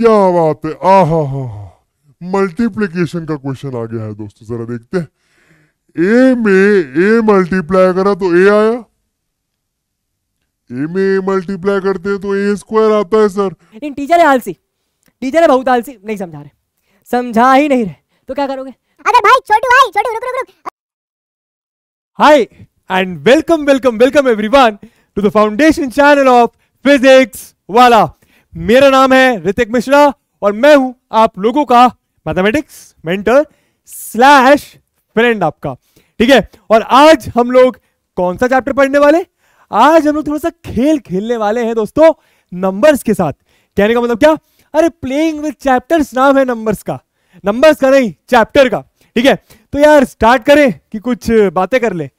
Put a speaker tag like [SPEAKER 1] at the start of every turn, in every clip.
[SPEAKER 1] क्या बात है आह मल्टीप्लीकेशन का क्वेश्चन आ गया है दोस्तों जरा देखते हैं ए में ए मल्टीप्लाई करा तो ए आया ए में ए मल्टीप्लाई करते हैं तो ए स्क्वायर आता है सर लेकिन टीचर है आलसी टीचर है बहुत आलसी नहीं समझा रहे समझा ही नहीं रहे तो क्या करोगे अरे भाई छोटू भाई छोटू रुक रुक रुक hi and welcome welcome welcome everyone to the foundation channel of physics Wallah मेरा नाम है ऋतिक मिश्रा और मैं हूं आप लोगों का मैथमेटिक्स मेंटर स्लैश फ्रेंड आपका ठीक है और आज हम लोग कौन सा चैप्टर पढ़ने वाले आज हम लोग थोड़ा सा खेल खेलने वाले हैं दोस्तों नंबर्स के साथ कहने का मतलब क्या अरे प्लेइंग विद चैप्टर्स नाम है नंबर्स का नंबर्स का नहीं चैप्टर का ठीक है तो यार स्टार्ट करें कि कुछ बातें कर ले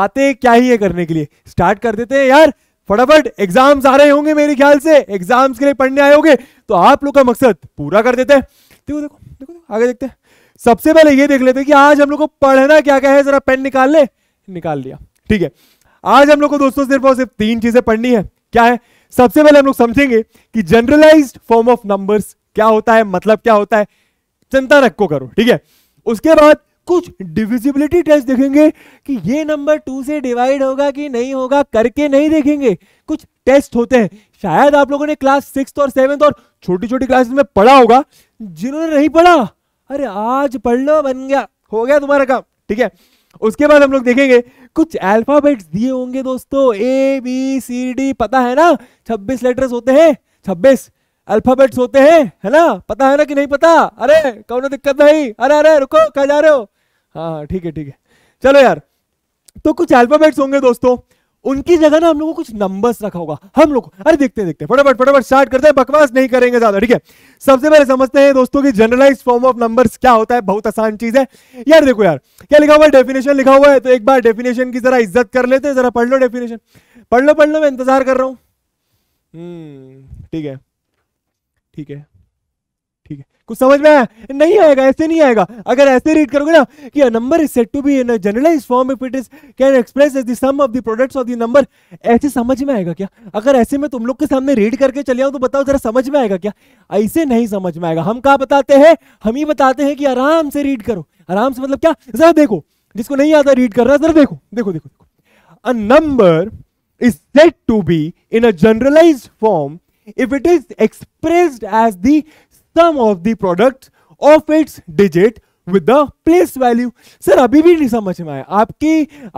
[SPEAKER 1] बातें क्या ही है करने के लिए स्टार्ट कर देते हैं यार फटाफट एग्जाम्स आ रहे होंगे मेरे ख्याल से एग्जाम्स के लिए पढ़ने आए होंगे तो आप लोग का मकसद पूरा कर देते हैं देखो देखो देखो, आगे देखते हैं सबसे पहले ये देख लेते हैं कि आज हम लोग को पढ़ना क्या क्या है जरा पेन निकाल ले निकाल लिया ठीक है आज हम लोग को दोस्तों सिर्फ और सिर्फ तीन चीजें पढ़नी है क्या है सबसे पहले हम लोग समझेंगे कि जनरलाइज फॉर्म ऑफ नंबर्स क्या होता है मतलब क्या होता है चिंता रखो करो ठीक है उसके बाद कुछ डिविजिबिलिटी टेस्ट देखेंगे कि ये नंबर टू से डिवाइड होगा कि नहीं होगा करके नहीं देखेंगे कुछ टेस्ट होते हैं शायद आप लोगों ने क्लास सिक्स और सेवेंथ और छोटी छोटी क्लासेस में पढ़ा होगा जिन्होंने नहीं पढ़ा अरे आज पढ़ लो बन गया हो गया तुम्हारा काम ठीक है उसके बाद हम लोग देखेंगे कुछ अल्फाबेट्स दिए होंगे दोस्तों ए बी सी डी पता है ना 26 लेटर्स होते हैं 26 अल्फाबेट्स होते हैं है ना पता है ना कि नहीं पता अरे कौन दिक्कत नहीं अरे अरे रुको कहा जा रहे हो हाँ, हाँ ठीक है ठीक है चलो यार तो कुछ अल्फाबेट्स होंगे दोस्तों उनकी जगह ना हम लोगों को कुछ नंबर्स रखा होगा हम लोग अरे देखते हैं देखते हैं फटाफट फटाफट स्टार्ट करते हैं बकवास नहीं करेंगे ज्यादा ठीक है सबसे पहले समझते हैं दोस्तों कि जनरलाइज फॉर्म ऑफ नंबर्स क्या होता है बहुत आसान चीज है यार देखो यार क्या लिखा हुआ है डेफिनेशन लिखा हुआ है तो एक बार डेफिनेशन की जरा इज्जत कर लेते हैं जरा पढ़ लो डेफिनेशन पढ़ लो पढ़ लो मैं इंतजार कर रहा हूं हम्म, ठीक है ठीक है कुछ समझ में आया नहीं आएगा ऐसे नहीं आएगा अगर ऐसे रीड करोगे ना कि number is said to be in generalized form if it is can express as sum of the products of the number ऐसे समझ में आएगा क्या अगर ऐसे में तुम लोग के सामने रीड करके चले आओ तो बताओ जरा समझ में आएगा क्या ऐसे नहीं समझ में आएगा हम कहा बताते हैं हम ही बताते हैं कि आराम से रीड करो आराम से मतलब क्या जरा देखो जिसको नहीं आता रीड कर रहा जरा देखो देखो देखो देखो a number is said to be in a generalized form if it is expressed as the sum of the product of its digit with the place value sir अभी भी नहीं समझ में आया आपकी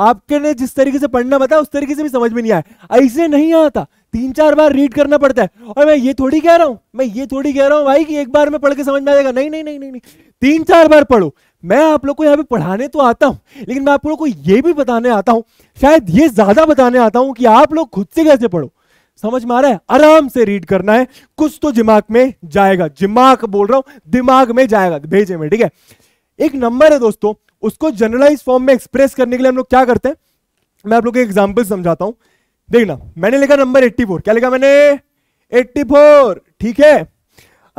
[SPEAKER 1] आपके ने जिस तरीके से पढ़ना बताया उस तरीके से भी समझ में नहीं आया ऐसे नहीं आता तीन चार बार रीड करना पड़ता है और मैं ये थोड़ी कह रहा हूं मैं ये थोड़ी कह रहा हूं भाई कि एक बार में पढ़ के समझ में आएगा नहीं नहीं नहीं नहीं नहीं तीन चार बार पढ़ो मैं आप लोग को यहाँ पे पढ़ाने तो आता हूं लेकिन मैं आप लोग को ये भी बताने आता हूँ शायद ये ज्यादा बताने आता हूं कि आप लोग खुद से कैसे पढ़ो समझ में आ रहा है आराम से रीड करना है कुछ तो दिमाग में जाएगा दिमाग बोल रहा हूं दिमाग में जाएगा भेजे में ठीक है एक नंबर है दोस्तों उसको जनरलाइज फॉर्म में एक्सप्रेस करने के लिए हम लोग क्या करते हैं मैं आप लोग को एग्जाम्पल समझाता हूं देखना मैंने लिखा नंबर 84 क्या लिखा मैंने 84 ठीक है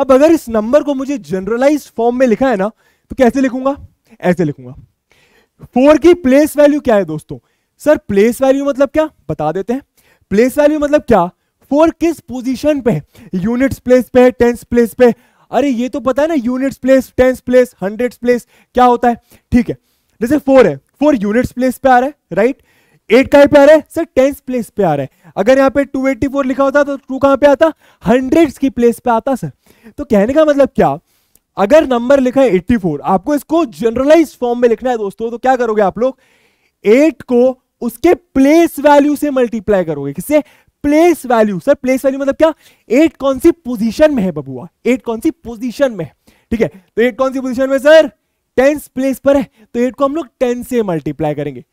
[SPEAKER 1] अब अगर इस नंबर को मुझे जनरलाइज फॉर्म में लिखा है ना तो कैसे लिखूंगा ऐसे लिखूंगा फोर की प्लेस वैल्यू क्या है दोस्तों सर प्लेस वैल्यू मतलब क्या बता देते हैं प्लेस वैल्यू मतलब क्या फोर किस पोजीशन पे यूनिट्स प्लेस पे टेंस प्लेस पे अरे ये तो पता है ना units place tens place hundred place क्या होता है ठीक है जैसे फोर है फोर यूनिट्स प्लेस पे आ रहा है राइट right? एट का पे आ रहा है सर टेंस प्लेस पे आ रहा है अगर यहाँ पे 284 लिखा होता तो टू कहां पे आता हंड्रेड की प्लेस पे आता सर तो कहने का मतलब क्या अगर नंबर लिखा है 84 आपको इसको जनरलाइज फॉर्म में लिखना है दोस्तों तो क्या करोगे आप लोग एट को उसके प्लेस वैल्यू से मल्टीप्लाई करोगे किससे place value sir place value मतलब क्या एट कौन सी पोजीशन में है बबुआ एट कौन सी पोजीशन में ठीक है तो एट कौन सी पोजीशन में सर टेंस प्लेस पर है तो एट को हम लोग टेन से मल्टीप्लाई करेंगे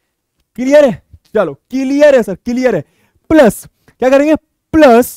[SPEAKER 1] क्लियर है चलो क्लियर है सर क्लियर है प्लस क्या करेंगे प्लस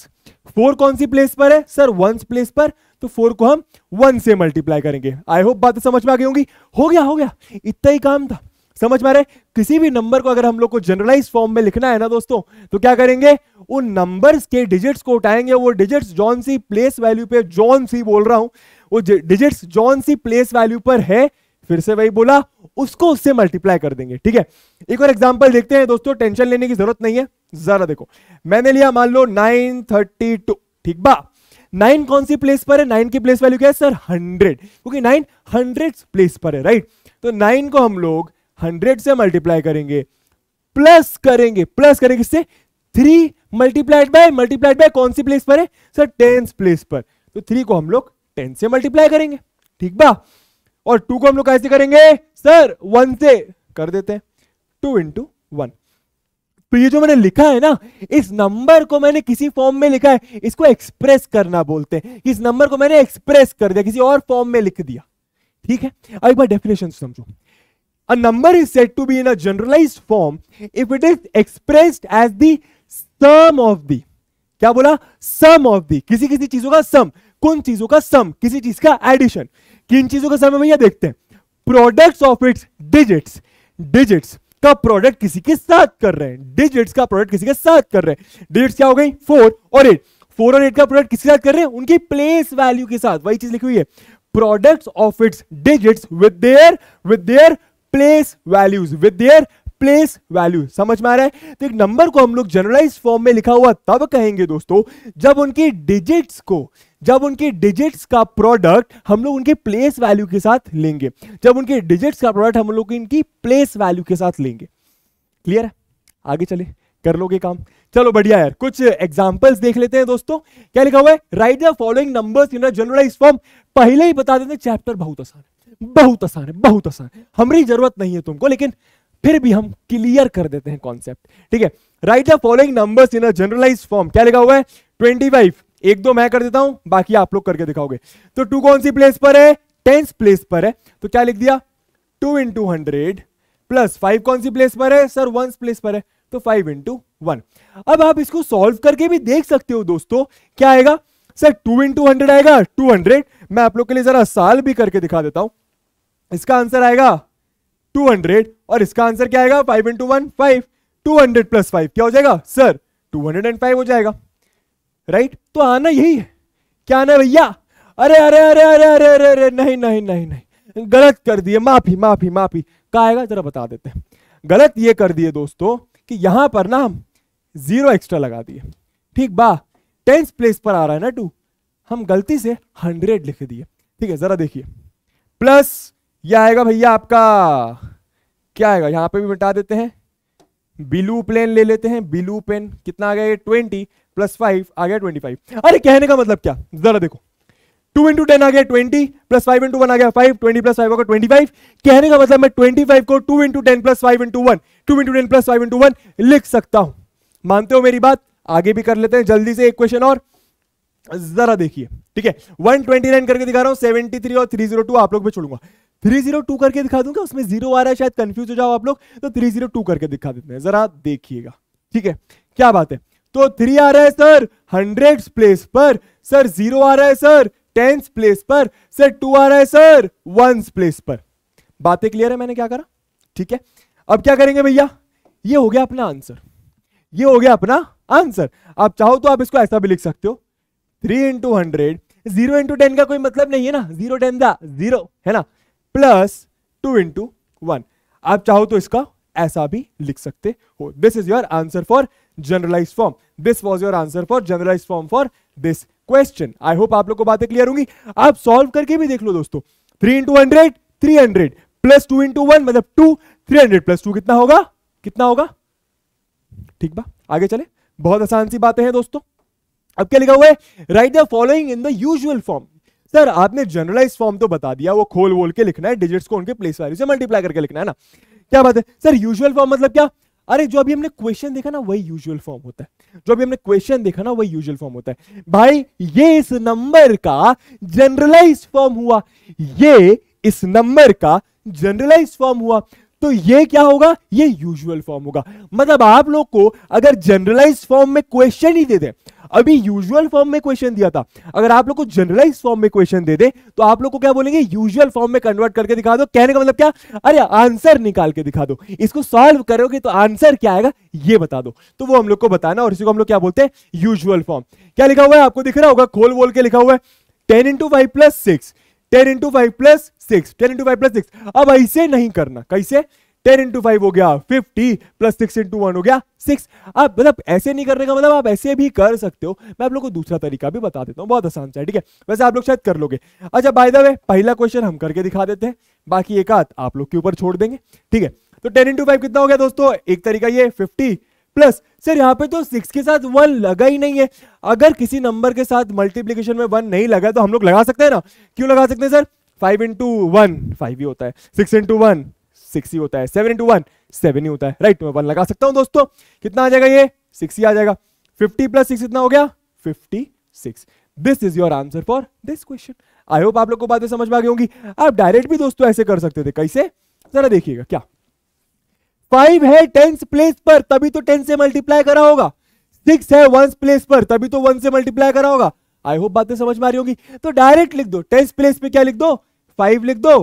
[SPEAKER 1] फोर कौन सी प्लेस पर है सर वन प्लेस पर तो फोर को हम वन से मल्टीप्लाई करेंगे आई होप बात समझ में आ गई होगी हो गया हो गया इतना ही काम था समझ में रहे किसी भी नंबर को अगर हम लोग को जनरलाइज फॉर्म में लिखना है ना दोस्तों तो क्या करेंगे उन नंबर्स के डिजिट्स को उठाएंगे वो डिजिट्स जॉन सी प्लेस वैल्यू पे जॉन सी बोल रहा हूं वो डिजिट्स जॉन सी प्लेस वैल्यू पर है फिर से वही बोला उसको उससे मल्टीप्लाई कर देंगे ठीक है एक और एग्जाम्पल देखते हैं दोस्तों टेंशन लेने की जरूरत नहीं है जरा देखो मैंने लिया मान लो नाइन ठीक बा नाइन कौन सी प्लेस पर है नाइन की प्लेस वैल्यू क्या है सर हंड्रेड क्योंकि नाइन हंड्रेड प्लेस पर है राइट तो नाइन को हम लोग हंड्रेड से मल्टीप्लाई करेंगे प्लस करेंगे प्लस करेंगे इससे three multiplied by multiplied by कौन सी प्लेस पर है सर टेंस प्लेस पर तो थ्री को हम लोग टेन से मल्टीप्लाई करेंगे ठीक बा और टू को हम लोग कैसे करेंगे सर वन से कर देते हैं टू इंटू वन तो ये जो मैंने लिखा है ना इस नंबर को मैंने किसी फॉर्म में लिखा है इसको एक्सप्रेस करना बोलते हैं इस नंबर को मैंने एक्सप्रेस कर दिया किसी और फॉर्म में लिख दिया ठीक है अब एक बार डेफिनेशन समझो a number is said to be in a generalized form if it is expressed as the sum of the क्या बोला सम ऑफ दी किसी किसी चीजों का सम कौन चीजों का सम किसी चीज का एडिशन किन चीजों का सम भैया देखते हैं products of its digits digits का प्रोडक्ट किसी के साथ कर रहे हैं डिजिट्स का प्रोडक्ट किसी के साथ कर रहे हैं डिजिट्स क्या हो गई फोर और एट फोर और एट का प्रोडक्ट किसके साथ कर रहे हैं उनकी प्लेस वैल्यू के साथ वही चीज लिखी हुई है products of its digits with their with their place values with their place value समझ में आ रहा है तो एक नंबर को हम लोग जनरलाइज फॉर्म में लिखा हुआ तब कहेंगे दोस्तों जब उनकी डिजिट्स को जब उनके डिजिट्स का प्रोडक्ट हम लोग उनके प्लेस वैल्यू के साथ लेंगे जब उनके डिजिट्स का प्रोडक्ट हम लोग इनकी प्लेस वैल्यू के साथ लेंगे क्लियर है आगे चले कर लोगे काम चलो बढ़िया यार कुछ एग्जांपल्स देख लेते हैं दोस्तों क्या लिखा हुआ है write the following numbers in generalized form पहले ही बता देते हैं चैप्टर बहुत आसान बहुत आसान है बहुत आसान हमारी जरूरत नहीं है तुमको लेकिन फिर भी हम क्लियर कर देते हैं कॉन्सेप्ट ठीक है write the following numbers in a generalized form क्या लिखा हुआ है फाइव एक दो मैं कर देता हूं बाकी आप लोग करके दिखाओगे तो टू कौन सी प्लेस पर है टेंस प्लेस पर है तो क्या लिख दिया two into hundred plus five कौन सी प्लेस पर है सर वन प्लेस पर है तो फाइव इंटू वन अब आप इसको सॉल्व करके भी देख सकते हो दोस्तों क्या आएगा सर टू इंटू हंड्रेड आएगा टू हंड्रेड मैं आप लोग के लिए जरा साल भी करके दिखा देता हूं इसका आंसर आएगा 200 और इसका आंसर क्या आएगा 5 into one five two hundred plus five क्या हो जाएगा सर 205 हो जाएगा राइट तो आना यही है क्या आना भैया अरे अरे अरे अरे अरे अरे अरे नहीं नहीं नहीं नहीं गलत कर दिए माफी माफी माफी कहा आएगा जरा बता देते हैं गलत ये कर दिए दोस्तों कि यहां पर ना हम जीरो एक्स्ट्रा लगा दिए ठीक बा टेंस प्लेस पर आ रहा है ना टू हम गलती से हंड्रेड लिख दिए ठीक है जरा देखिए प्लस यह आएगा भैया आपका क्या आएगा यहां पे भी मिटा देते हैं बिलू प्लेन ले लेते हैं बिलू पेन कितना आ गया ट्वेंटी प्लस फाइव आ गया ट्वेंटी फाइव अरे कहने का मतलब क्या जरा देखो टू इंटू टेन आ गया twenty plus five into one आ गया फाइव ट्वेंटी प्लस फाइव होगा ट्वेंटी फाइव कहने का मतलब मैं ट्वेंटी फाइव को two into ten plus five into one two into ten plus five into one लिख सकता हूं मानते हो मेरी बात आगे भी कर लेते हैं जल्दी से एक क्वेश्चन और जरा देखिए ठीक है 129 करके दिखा रहा हूं 73 और 302 आप लोग भी छोड़ूंगा थ्री जीरो टू करके दिखा दूंगा उसमें जीरो आ रहा है शायद कंफ्यूज हो जाओ आप लोग तो थ्री जीरो टू करके दिखा देते हैं जरा देखिएगा ठीक है क्या बात है तो थ्री आ रहा है सर हंड्रेड प्लेस पर सर जीरो आ रहा है सर टेंस प्लेस पर सर टू आ रहा है सर वन प्लेस पर बातें क्लियर है मैंने क्या करा ठीक है अब क्या करेंगे भैया ये हो गया अपना आंसर ये हो गया अपना आंसर आप चाहो तो आप इसको ऐसा भी लिख सकते हो three into hundred zero into ten का कोई मतलब नहीं है ना जीरो टेन दा जीरो है ना प्लस टू इंटू वन आप चाहो तो इसका ऐसा भी लिख सकते हो this is your answer for generalize form this was your answer for generalize form for this question I hope आप लोग को बातें क्लियर होंगी आप सॉल्व करके भी देख लो दोस्तों three into hundred three hundred plus two into one मतलब two three hundred plus two कितना होगा कितना होगा ठीक बा आगे चले बहुत आसान सी बातें हैं दोस्तों अब क्या लिखा हुआ है write the following in the usual form sir आपने जनरलाइज फॉर्म तो बता दिया वो खोल वोल के लिखना है डिजिट्स को उनके प्लेस वैल्यू से मल्टीप्लाई करके लिखना है ना क्या बात है सर यूजुअल फॉर्म मतलब क्या अरे जो अभी हमने क्वेश्चन देखा ना वही यूजुअल फॉर्म होता है जो अभी हमने क्वेश्चन देखा ना वही यूजुअल फॉर्म होता है भाई ये इस नंबर का जनरलाइज फॉर्म हुआ ये इस नंबर का जनरलाइज फॉर्म हुआ तो ये क्या होगा ये यूजुअल फॉर्म होगा मतलब आप लोग को अगर जनरलाइज फॉर्म में क्वेश्चन ही दे दे अभी यूजुअल फॉर्म में क्वेश्चन दिया था अगर आप लोग को जनरलाइज फॉर्म में क्वेश्चन दे दे तो आप लोग को क्या बोलेंगे यूजुअल फॉर्म में कन्वर्ट करके दिखा दो कहने का मतलब क्या अरे आंसर निकाल के दिखा दो इसको सॉल्व करोगे तो आंसर क्या आएगा ये बता दो तो वो हम लोग को बताना और इसी को हम लोग क्या बोलते हैं यूजुअल फॉर्म क्या लिखा हुआ है आपको दिख रहा होगा खोल बोल के लिखा हुआ है ten into five plus six ten into five plus six ten into five plus six अब ऐसे नहीं करना कैसे टेन इंटू फाइव हो गया fifty plus six into one हो गया सिक्स अब मतलब ऐसे नहीं करने का मतलब आप ऐसे भी कर सकते हो मैं आप लोग को दूसरा तरीका भी बता देता हूँ बहुत आसान सा है ठीक है वैसे आप लोग शायद कर लोगे अच्छा बाय द वे पहला क्वेश्चन हम करके दिखा देते हैं बाकी एक आध आप लोग के ऊपर छोड़ देंगे ठीक है तो टेन इंटू फाइव कितना हो गया दोस्तों एक तरीका ये फिफ्टी प्लस सर यहाँ पे तो सिक्स के साथ वन लगा ही नहीं है अगर किसी नंबर के साथ मल्टीप्लीकेशन में वन नहीं लगा तो हम लोग लगा सकते हैं ना क्यों लगा सकते हैं sir five into one five ही होता है सिक्स इंटू वन सिक्स ही होता है सेवन इंटू वन सेवन ही होता है राइट मैं वन लगा सकता हूं दोस्तों कितना आ जाएगा ये सिक्स ही आ जाएगा फिफ्टी प्लस सिक्स इतना हो गया fifty six this is your answer for this question I hope आप लोग को बातें समझ में आ गई होंगी आप डायरेक्ट भी दोस्तों ऐसे कर सकते थे कैसे जरा देखिएगा क्या फाइव है टेंस प्लेस पर तभी तो टेन से मल्टीप्लाई करा होगा सिक्स है वंस प्लेस पर तभी तो वन से मल्टीप्लाई करा होगा आई होप बातें समझ में आ रही होंगी तो डायरेक्ट लिख दो टेंस प्लेस पे क्या लिख दो फाइव लिख दो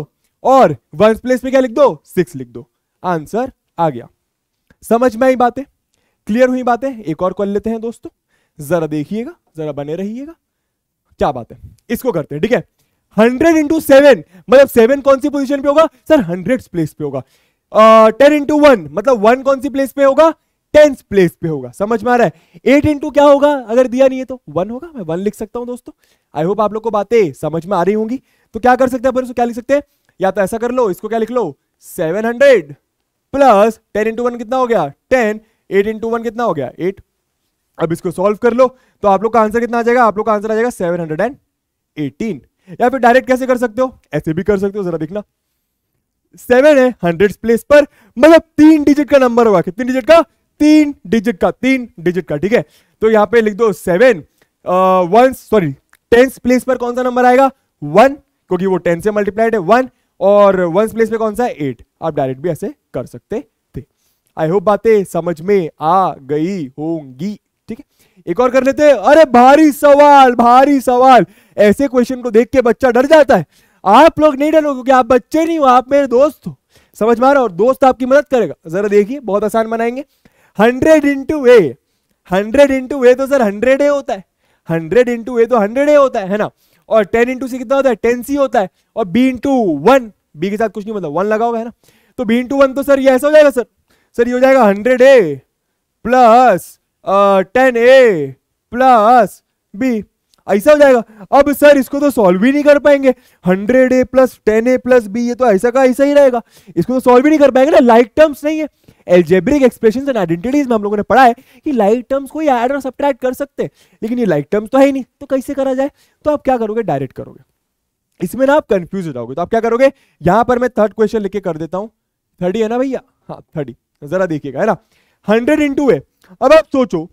[SPEAKER 1] और वन प्लेस में क्या लिख दो सिक्स लिख दो आंसर आ गया समझ में आई बातें क्लियर हुई बातें एक और कर लेते हैं दोस्तों जरा देखिएगा जरा बने रहिएगा क्या बात है इसको करते हैं ठीक है हंड्रेड इंटू सेवन मतलब सेवन कौन सी पोजीशन पे होगा सर हंड्रेड प्लेस पे होगा टेन इंटू वन मतलब वन कौन सी प्लेस पे होगा टेंथ प्लेस पे होगा समझ में आ रहा है एट इंटू क्या होगा अगर दिया नहीं है तो वन होगा मैं वन लिख सकता हूं दोस्तों आई होप आप लोग को बातें समझ में आ रही होंगी तो क्या कर सकते हैं अपन इसको क्या लिख सकते हैं या तो ऐसा कर लो इसको क्या लिख लो seven hundred plus ten into one कितना हो गया टेन एट इंटू वन कितना हो गया एट अब इसको सॉल्व कर लो तो आप लोग का आंसर कितना आ जाएगा आप लोग का आंसर आ जाएगा सेवन हंड्रेड एंड एटीन या फिर डायरेक्ट कैसे कर सकते हो ऐसे भी कर सकते हो जरा देखना सेवन है हंड्रेड प्लेस पर मतलब तीन डिजिट का नंबर होगा कितने डिजिट का तीन डिजिट का तीन डिजिट का ठीक है तो यहां पे लिख दो seven one sorry tens place पर कौन सा नंबर आएगा वन क्योंकि वो टेन से मल्टीप्लाइड है वन और वन प्लेस में कौन सा है एट आप डायरेक्ट भी ऐसे कर सकते थे आई होप बातें समझ में आ गई होंगी ठीक है एक और कर लेते हैं अरे भारी सवाल भारी सवाल ऐसे क्वेश्चन को देख के बच्चा डर जाता है आप लोग नहीं डरो क्योंकि आप बच्चे नहीं हो आप मेरे दोस्त हो समझ मारा और दोस्त आपकी मदद करेगा जरा देखिए बहुत आसान बनाएंगे hundred into A hundred into A तो सर हंड्रेड ए होता है हंड्रेड इंटू ए तो हंड्रेड ए होता है, है ना और टेन इंटू सी कितना होता है टेन सी होता है और बी इंटू वन बी के साथ कुछ नहीं मतलब वन लगा हुआ है ना तो बी इंटू वन तो सर ये ऐसा हो जाएगा सर सर ये हो जाएगा hundred A plus ten A plus B ऐसा हो जाएगा अब सर इसको तो सॉल्व ही नहीं कर पाएंगे hundred A plus ten A plus B ये तो ऐसा का ऐसा ही रहेगा इसको तो सॉल्व ही नहीं कर पाएंगे ना लाइक टर्म्स नहीं है एल्जेब्रिक एक्सप्रेशन एंड आइडेंटिटीज में हम लोगों ने पढ़ा है कि लाइक टर्म्स को ऐड और सब्ट्रैक्ट कर सकते हैं लेकिन ये लाइक टर्म्स तो है ही नहीं तो कैसे करा जाए तो आप क्या करोगे डायरेक्ट करोगे इसमें ना आप कंफ्यूज हो जाओगे तो आप क्या करोगे यहां पर मैं थर्ड क्वेश्चन लिख के कर देता हूं थर्डी है ना भैया हाँ थर्डी जरा देखिएगा है ना हंड्रेड इंटू है अब आप सोचो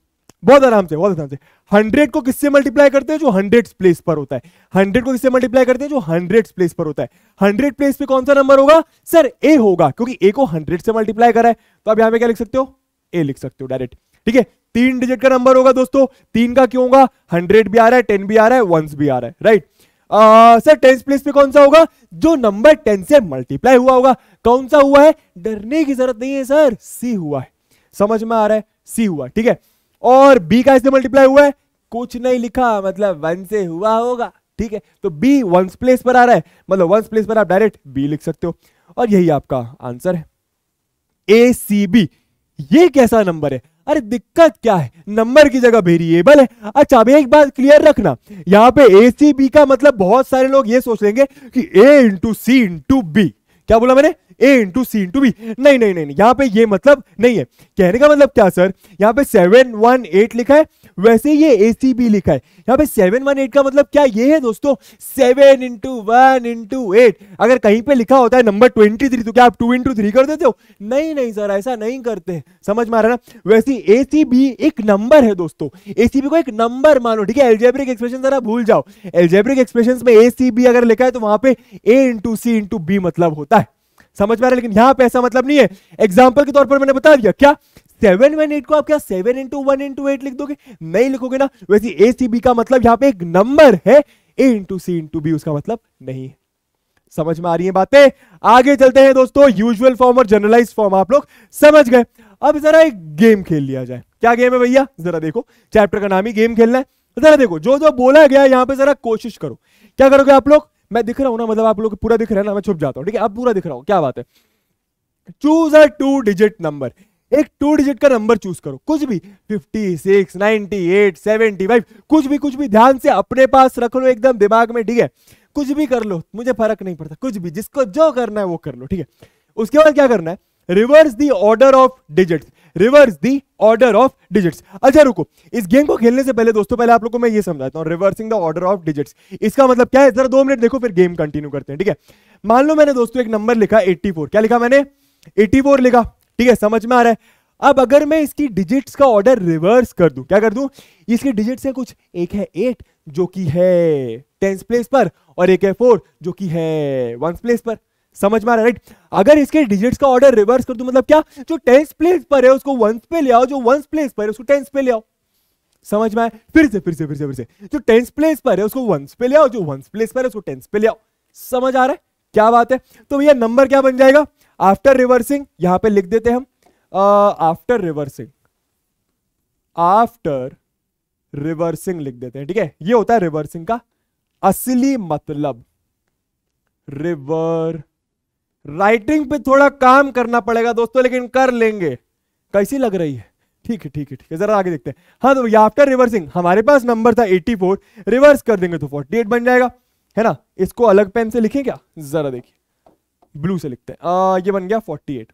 [SPEAKER 1] बहुत आराम से बहुत आराम से हंड्रेड को किससे मल्टीप्लाई करते हैं जो हंड्रेड प्लेस पर होता है हंड्रेड को किससे मल्टीप्लाई करते हैं जो हंड्रेड प्लेस पर होता है हंड्रेड प्लेस पे कौन सा नंबर होगा सर ए होगा क्योंकि ए को हंड्रेड से मल्टीप्लाई करा है तो आप यहां पे क्या लिख सकते हो ए लिख सकते हो डायरेक्ट ठीक है तीन डिजिट का नंबर होगा दोस्तों तीन का क्यों होगा हंड्रेड भी आ रहा है टेन भी आ रहा है वंस भी आ रहा है राइट सर टेंस प्लेस पे कौन सा होगा जो नंबर टेन से मल्टीप्लाई हुआ होगा कौन सा हुआ है डरने की जरूरत नहीं है सर सी हुआ है समझ में आ रहा है सी हुआ ठीक है और बी का इसने मल्टीप्लाई हुआ है कुछ नहीं लिखा मतलब वन से हुआ होगा ठीक है तो बी वंस प्लेस पर आ रहा है मतलब वंस प्लेस पर आप डायरेक्ट बी लिख सकते हो और यही आपका आंसर है ए सी बी ये कैसा नंबर है अरे दिक्कत क्या है नंबर की जगह वेरिएबल है अच्छा अब एक बात क्लियर रखना यहाँ पे ए सी बी का मतलब बहुत सारे लोग ये सोच लेंगे कि A into C into B क्या बोला मैंने A into C into B नहीं नहीं नहीं यहां पे ये मतलब नहीं है कहने का मतलब क्या सर यहां पे सेवन वन एट लिखा है वैसे ये ए सी बी लिखा है यहां पे सेवन वन एट का मतलब क्या ये है दोस्तों seven into one into eight अगर कहीं पे लिखा होता है नंबर ट्वेंटी थ्री तो क्या आप टू इंटू थ्री कर देते हो नहीं नहीं सर ऐसा नहीं करते समझ में आ रहा ना वैसे ए सी बी एक नंबर है दोस्तों ए सी बी को एक नंबर मानो ठीक है एलजेब्रिक एक्सप्रेशन जरा भूल जाओ एलजेब्रिक एक्सप्रेशन में ए सी बी अगर लिखा है तो वहां पे A into C into B मतलब होता है समझ में आ रहा है लेकिन यहां पे ऐसा मतलब नहीं है एग्जाम्पल के तौर पर मैंने बता दिया क्या सेवन वन एट को आप क्या seven into one into eight लिख दोगे नहीं लिखोगे ना वैसे ए सी बी का मतलब यहां पे एक नंबर है A into C into B उसका मतलब नहीं है समझ में आ रही है बातें आगे चलते हैं दोस्तों यूजुअल फॉर्म और जनरलाइज फॉर्म आप लोग समझ गए अब जरा एक गेम खेल लिया जाए क्या गेम है भैया जरा देखो चैप्टर का नाम ही गेम खेलना है जरा देखो जो जो बोला गया यहां पे जरा कोशिश करो क्या करोगे आप लोग मैं दिख रहा हूँ ना मतलब आप लोग पूरा दिख रहा है ना मैं छुप जाता हूँ ठीक है आप पूरा दिख रहा हूँ क्या बात है choose a two digit number एक टू डिजिट का नंबर चूज करो कुछ भी एट सेवेंटी फाइव कुछ भी कुछ भी ध्यान से अपने पास रख लो एकदम दिमाग में ठीक है कुछ भी कर लो मुझे फर्क नहीं पड़ता कुछ भी जिसको जो करना है वो कर लो ठीक है उसके बाद क्या करना है reverse the order of digit reverse the order of digits अच्छा रुको इस गेम को खेलने से पहले दोस्तों पहले आप लोगों को मैं ये समझाता हूँ reversing the order of digits इसका मतलब क्या है जरा दो मिनट देखो फिर गेम कंटिन्यू करते हैं ठीक है मान लो मैंने दोस्तों एक नंबर लिखा 84 क्या लिखा मैंने 84 लिखा ठीक है समझ में आ रहा है अब अगर मैं इसकी डिजिट्स का ऑर्डर रिवर्स कर दूं क्या कर दूं इसकी डिजिट्स है कुछ एक है एट जो कि है टेंस प्लेस पर और एक है फोर जो कि है वन प्लेस पर समझ में आ रहा है राइट अगर इसके डिजिट्स का ऑर्डर रिवर्स कर दू मतलब क्या जो टेंस प्लेस पर है उसको वंस पे ले आओ जो वंस प्लेस पर है उसको टेंस पे ले आओ समझ में आए फिर से फिर से फिर से फिर से जो टेंस प्लेस पर है उसको वंस पे ले आओ जो वंस प्लेस पर है उसको टेंस पे ले आओ समझ आ रहा है क्या बात है तो भैया नंबर क्या बन जाएगा आफ्टर रिवर्सिंग यहां पर लिख देते हम आफ्टर रिवर्सिंग आफ्टर रिवर्सिंग लिख देते हैं ठीक है ये होता है रिवर्सिंग का असली मतलब रिवर्स राइटिंग पे थोड़ा काम करना पड़ेगा दोस्तों लेकिन कर लेंगे कैसी लग रही है ठीक है ठीक है ठीक है जरा आगे देखते हैं हाँ तो आफ्टर रिवर्सिंग हमारे पास नंबर था 84 रिवर्स कर देंगे तो 48 बन जाएगा है ना इसको अलग पेन से लिखें क्या जरा देखिए ब्लू से लिखते हैं आ, ये बन गया 48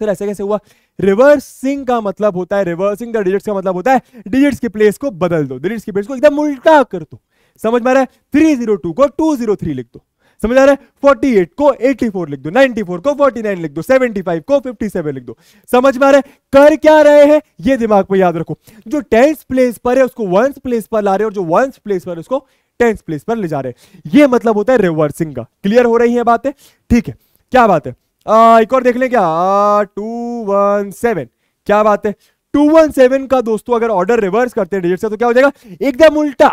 [SPEAKER 1] सर ऐसे कैसे हुआ रिवर्सिंग का मतलब होता है रिवर्सिंग डिजिट्स का मतलब होता है डिजिट्स की प्लेस को बदल दो डिजिट्स की प्लेस को एकदम उल्टा कर दो समझ में आ रहा है 302 को 203 लिख दो समझ आ रहा है फोर्टी एट को फोर लिख दो नाइनटी फोर को फोर्टी नाइन लिख दो सेवेंटी फाइव को फिफ्टी सेवन लिख दो समझ में आ रहा है कर क्या रहे हैं ये दिमाग में याद रखो जो टेंस प्लेस पर है उसको वंस प्लेस पर ला रहे और जो वंस प्लेस पर उसको टेंस प्लेस पर ले जा रहे ये मतलब होता है रिवर्सिंग का क्लियर हो रही है बातें ठीक है क्या बात है आ, एक और देख लें क्या टू वन सेवन क्या बात है टू वन सेवन का दोस्तों अगर ऑर्डर रिवर्स करते हैं डिजिट से तो क्या हो जाएगा एकदम उल्टा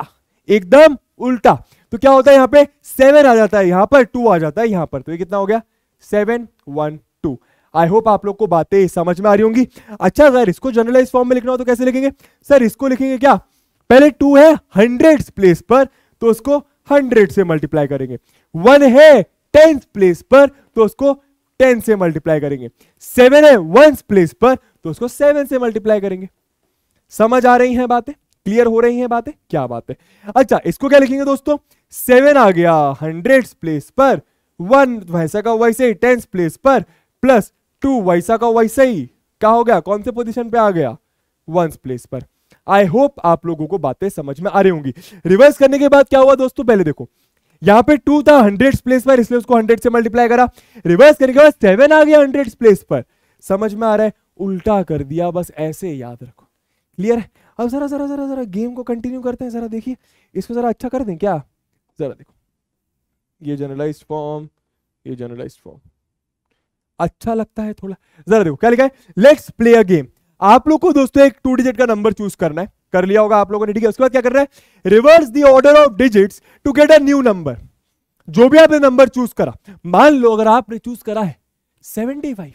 [SPEAKER 1] एकदम उल्टा तो क्या होता है यहां पे सेवन आ जाता है यहां पर टू आ जाता है यहां पर तो ये कितना हो गया seven one two I hope आप लोग को बातें समझ में आ रही होंगी अच्छा सर इसको जनरलाइज फॉर्म में लिखना हो तो कैसे लिखेंगे सर इसको लिखेंगे क्या पहले टू है हंड्रेड प्लेस पर तो उसको हंड्रेड से मल्टीप्लाई करेंगे वन है टेंथ प्लेस पर तो उसको टेन से मल्टीप्लाई करेंगे सेवन है वन प्लेस पर तो उसको सेवन से मल्टीप्लाई करेंगे समझ आ रही है बातें क्लियर हो रही है बातें क्या बात है अच्छा इसको क्या लिखेंगे दोस्तों सेवन आ गया हंड्रेड प्लेस पर वन वैसा का वैसे ही टेंथ प्लेस पर प्लस टू वैसा का वैसे ही क्या हो गया कौन से पोजीशन पे आ गया वंस प्लेस पर आई होप आप लोगों को बातें समझ में आ रही होंगी रिवर्स करने के बाद क्या हुआ दोस्तों पहले देखो यहां पे टू था हंड्रेड प्लेस पर इसलिए उसको हंड्रेड से मल्टीप्लाई करा रिवर्स करने के बाद सेवन आ गया हंड्रेड प्लेस पर समझ में आ रहा है उल्टा कर दिया बस ऐसे याद रखो क्लियर है अब जरा जरा जरा जरा गेम को कंटिन्यू करते हैं जरा देखिए इसको जरा अच्छा कर दें क्या ज़रा देखो ये जनरलाइज फॉर्म ये जनरलाइज फॉर्म अच्छा लगता है थोड़ा जरा देखो क्या लिखा है लेट्स प्ले अ गेम आप लोग को दोस्तों एक टू डिजिट का नंबर चूज करना है कर लिया होगा आप लोगों ने ठीक है उसके बाद क्या कर रहे हैं reverse the order of digits to get a new number जो भी आपने नंबर चूज करा मान लो अगर आपने चूज करा है 75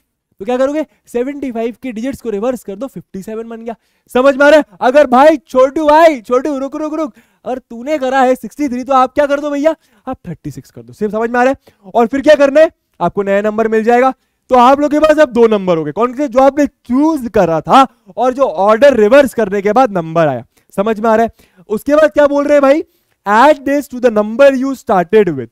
[SPEAKER 1] तो क्या करोगे 75 के डिजिट्स को रिवर्स कर दो 57 बन गया समझ में आ रहा है अगर भाई छोटू भाई छोटू रुक रुक रुक अगर तूने करा है 63 तो आप क्या कर दो भैया आप 36 कर दो सिर्फ समझ में आ रहा है और फिर क्या करना है आपको नया नंबर मिल जाएगा तो आप लोग के पास अब दो नंबर हो गए कौन से जो आपने चूज करा था और जो ऑर्डर रिवर्स करने के बाद नंबर आया समझ में आ रहा है उसके बाद क्या बोल रहे हैं भाई add this to the number you started with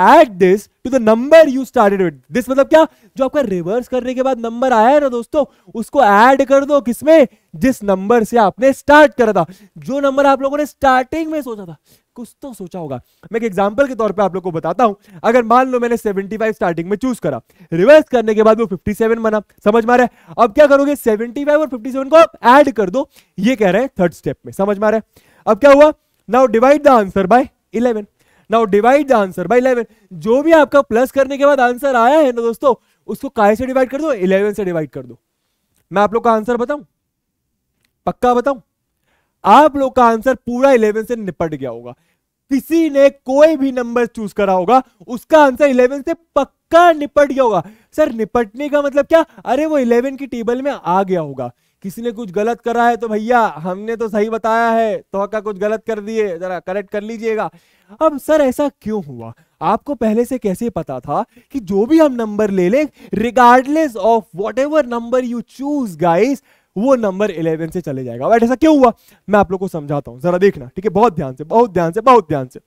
[SPEAKER 1] add this to the number you started with this मतलब क्या जो आपका रिवर्स करने के बाद नंबर आया है ना दोस्तों उसको एड कर दो किसमें जिस नंबर से आपने स्टार्ट करा था जो नंबर आप लोगों ने स्टार्टिंग में सोचा था कुछ तो सोचा होगा मैं एक एग्जांपल के तौर पे आप लोगों को बताता हूं अगर मान लो मैंने 75 स्टार्टिंग में चूज करा रिवर्स करने के बाद वो 57 बना समझ में आ रहा है अब क्या करोगे 75 और 57 को आप ऐड कर दो ये कह रहे हैं थर्ड स्टेप में समझ में आ रहा है अब क्या हुआ now divide the answer by 11 now divide the answer by eleven जो भी आपका प्लस करने के बाद आंसर आया है ना दोस्तों उसको काय से डिवाइड कर दो इलेवन से डिवाइड कर दो मैं आप लोग का आंसर बताऊं पक्का बताऊं आप लोग का आंसर पूरा इलेवन से निपट गया होगा किसी ने कोई भी नंबर चूज करा होगा उसका आंसर इलेवन से पक्का निपट गया होगा सर निपटने का मतलब क्या अरे वो इलेवन की टेबल में आ गया होगा किसी ने कुछ गलत करा है तो भैया हमने तो सही बताया है तो का कुछ गलत कर दिए जरा करेक्ट कर लीजिएगा अब सर ऐसा क्यों हुआ आपको पहले से कैसे पता था कि जो भी हम नंबर ले लें regardless of whatever number you choose guys वो नंबर 11 से चले जाएगा बट ऐसा क्यों हुआ मैं आप लोग को समझाता हूं जरा देखना ठीक है बहुत ध्यान से बहुत ध्यान से बहुत ध्यान से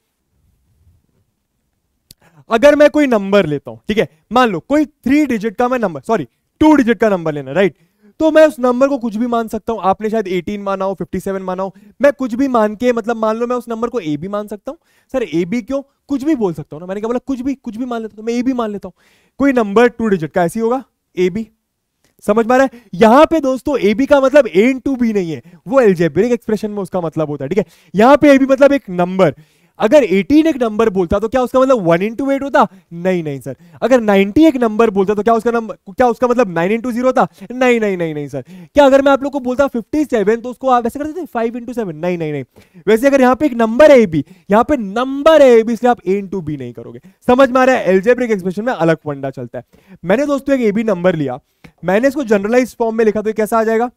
[SPEAKER 1] अगर मैं कोई नंबर लेता हूं ठीक है मान लो कोई थ्री डिजिट का मैं नंबर सॉरी टू डिजिट का नंबर लेना राइट तो मैं उस नंबर को कुछ भी मान सकता हूं आपने शायद 18 माना हो 57 माना हो मैं कुछ भी मान के मतलब मान लो मैं उस नंबर को ए भी मान सकता हूं सर ए बी क्यों कुछ भी बोल सकता हूं ना मैंने क्या बोला मतलब कुछ भी कुछ भी मान लेता हूं तो मैं ए भी मान लेता हूं कोई नंबर टू डिजिट का ऐसी होगा ए बी समझ में आ रहा है यहां पे दोस्तों ए बी का मतलब ए टू बी नहीं है वो एल्जेब्रिक एक्सप्रेशन में उसका मतलब होता है ठीक है यहां पे ए बी मतलब एक नंबर अगर 18 एक नंबर बोलता तो क्या उसका मतलब वन इंटू एट होता नहीं नहीं सर अगर 90 एक नंबर बोलता तो क्या उसका नंबर क्या उसका मतलब नाइन इंटू जीरो होता नहीं नहीं नहीं नहीं सर क्या अगर मैं आप लोग को बोलता 57 तो उसको आप वैसे करते थे फाइव इंटू सेवन नहीं नहीं नहीं वैसे अगर यहाँ पे एक नंबर है ए बी यहाँ पे नंबर है ए बी इसलिए आप ए इंटू बी नहीं करोगे समझ में आ रहा है एलजेब्रिक एक्सप्रेशन में अलग फंडा चलता है मैंने दोस्तों एक ए बी नंबर लिया मैंने इसको जनरलाइज फॉर्म में लिखा तो कैसा आ जाएगा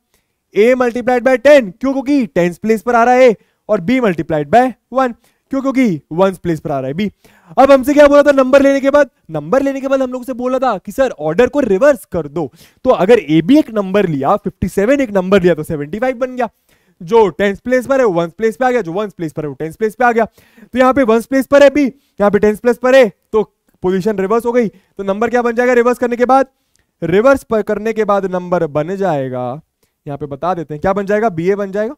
[SPEAKER 1] ए मल्टीप्लाइड बाय टेन क्यों क्योंकि टेंस प्लेस पर आ रहा है और बी मल्टीप्लाइड बाय वन क्यों क्योंकि वंस प्लेस पर आ रहा है बी अब हमसे क्या बोला था नंबर लेने के बाद नंबर लेने के बाद हम लोग से बोला था कि सर ऑर्डर को रिवर्स कर दो तो अगर ए बी एक नंबर लिया 57 एक नंबर लिया तो 75 बन गया जो टेंथ प्लेस पर है वो वंस प्लेस पे आ गया जो वंस प्लेस पर है वो टेंथ प्लेस पे आ गया तो यहाँ पे वंस प्लेस पर है बी यहाँ पे टेंथ प्लेस पर है तो पोजिशन रिवर्स हो गई तो नंबर क्या बन जाएगा रिवर्स करने के बाद रिवर्स करने के बाद नंबर बन जाएगा यहाँ पे बता देते हैं क्या बन जाएगा बी ए बन जाएगा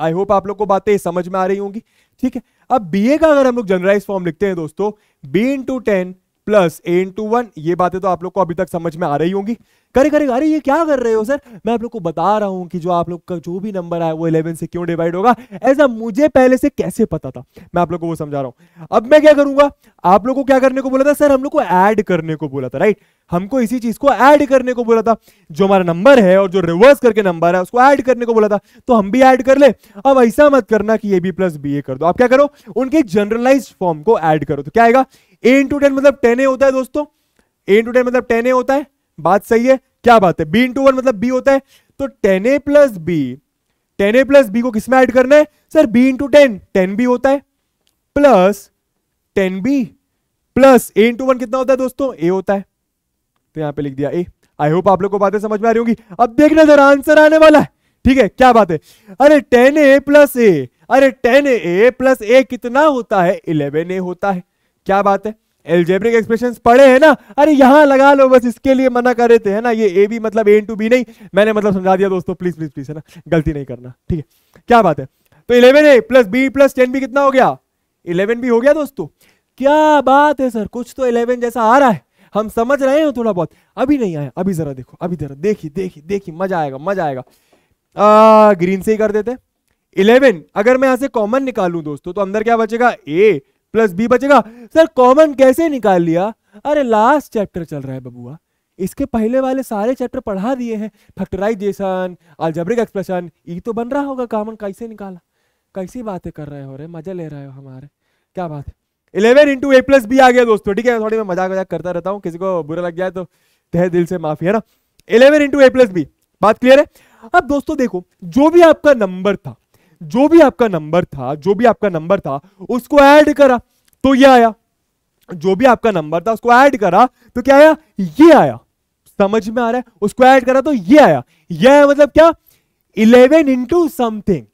[SPEAKER 1] आई होप आप लोग को बातें समझ में आ रही होंगी ठीक है अब बी ए का अगर हम लोग जनरलाइज फॉर्म लिखते हैं दोस्तों B into ten plus A into one ये बातें तो आप लोग को अभी तक समझ में आ रही होंगी करे करे अरे ये क्या कर रहे हो सर मैं आप लोग को बता रहा हूं कि जो आप लोग का जो भी नंबर आया वो इलेवन से क्यों डिवाइड होगा ऐसा मुझे पहले से कैसे पता था मैं आप लोग को वो समझा रहा हूं अब मैं क्या करूंगा आप लोग को क्या करने को बोला था सर हम लोग को एड करने को बोला था राइट हमको इसी चीज को ऐड करने को बोला था जो हमारा नंबर है और जो रिवर्स करके नंबर है उसको ऐड करने को बोला था तो हम भी ऐड कर ले अब ऐसा मत करना कि A B plus B A कर दो आप क्या करो उनके जनरलाइज फॉर्म को ऐड करो तो क्या आएगा ए इंटू टेन मतलब टेन ए होता है दोस्तों ए इंटू टेन मतलब टेन ए होता है बात सही है क्या बात है बी इंटू वन मतलब बी होता है तो ten A plus B ten A plus B को किसमें ऐड करना है sir B into ten ten B होता है plus ten B plus A into one कितना होता है दोस्तों ए होता है तो यहां पे लिख दिया ए आई होप आप लोग को बातें समझ में आ रही होंगी अब देखना जरा आंसर आने वाला है ठीक है क्या बात है अरे टेन ए प्लस ए अरे टेन ए प्लस ए कितना होता है इलेवन ए होता है क्या बात है एल्जेब्रिक एक्सप्रेशन पढ़े हैं ना अरे यहाँ लगा लो बस इसके लिए मना कर रहे थे है ना ये ए बी मतलब ए इंटू बी नहीं मैंने मतलब समझा दिया दोस्तों प्लीज प्लीज प्लीज है ना गलती नहीं करना ठीक है क्या बात है तो eleven A plus B plus ten B कितना हो गया इलेवन बी हो गया दोस्तों क्या बात है सर कुछ तो इलेवन जैसा आ रहा है हम समझ रहे हो थोड़ा बहुत अभी नहीं आया अभी जरा देखो अभी जरा देखिए देखिए देखिए मजा आएगा मजा आएगा आ, ग्रीन से ही कर देते इलेवन अगर मैं यहां से कॉमन निकालू दोस्तों तो अंदर क्या बचेगा ए प्लस बी बचेगा सर कॉमन कैसे निकाल लिया अरे लास्ट चैप्टर चल रहा है बबुआ इसके पहले वाले सारे चैप्टर पढ़ा दिए हैं फैक्टराइजेशन अल्जेब्रिक एक्सप्रेशन ये तो बन रहा होगा कॉमन कैसे निकाला कैसी बातें कर रहे हो रे मजा ले रहे हो हमारे क्या बात है eleven into A plus B आ गया दोस्तों ठीक है थोड़ी मैं मजाक मजाक करता रहता हूँ किसी को बुरा लग गया तो तह दिल से माफी है ना eleven into A plus B बात क्लियर है अब दोस्तों देखो जो भी आपका नंबर था जो भी आपका नंबर था जो भी आपका नंबर था उसको ऐड करा तो ये आया जो भी आपका नंबर था उसको ऐड करा तो क्या आया ये आया समझ में आ रहा है उसको ऐड करा तो ये आया ये आया मतलब क्या eleven into something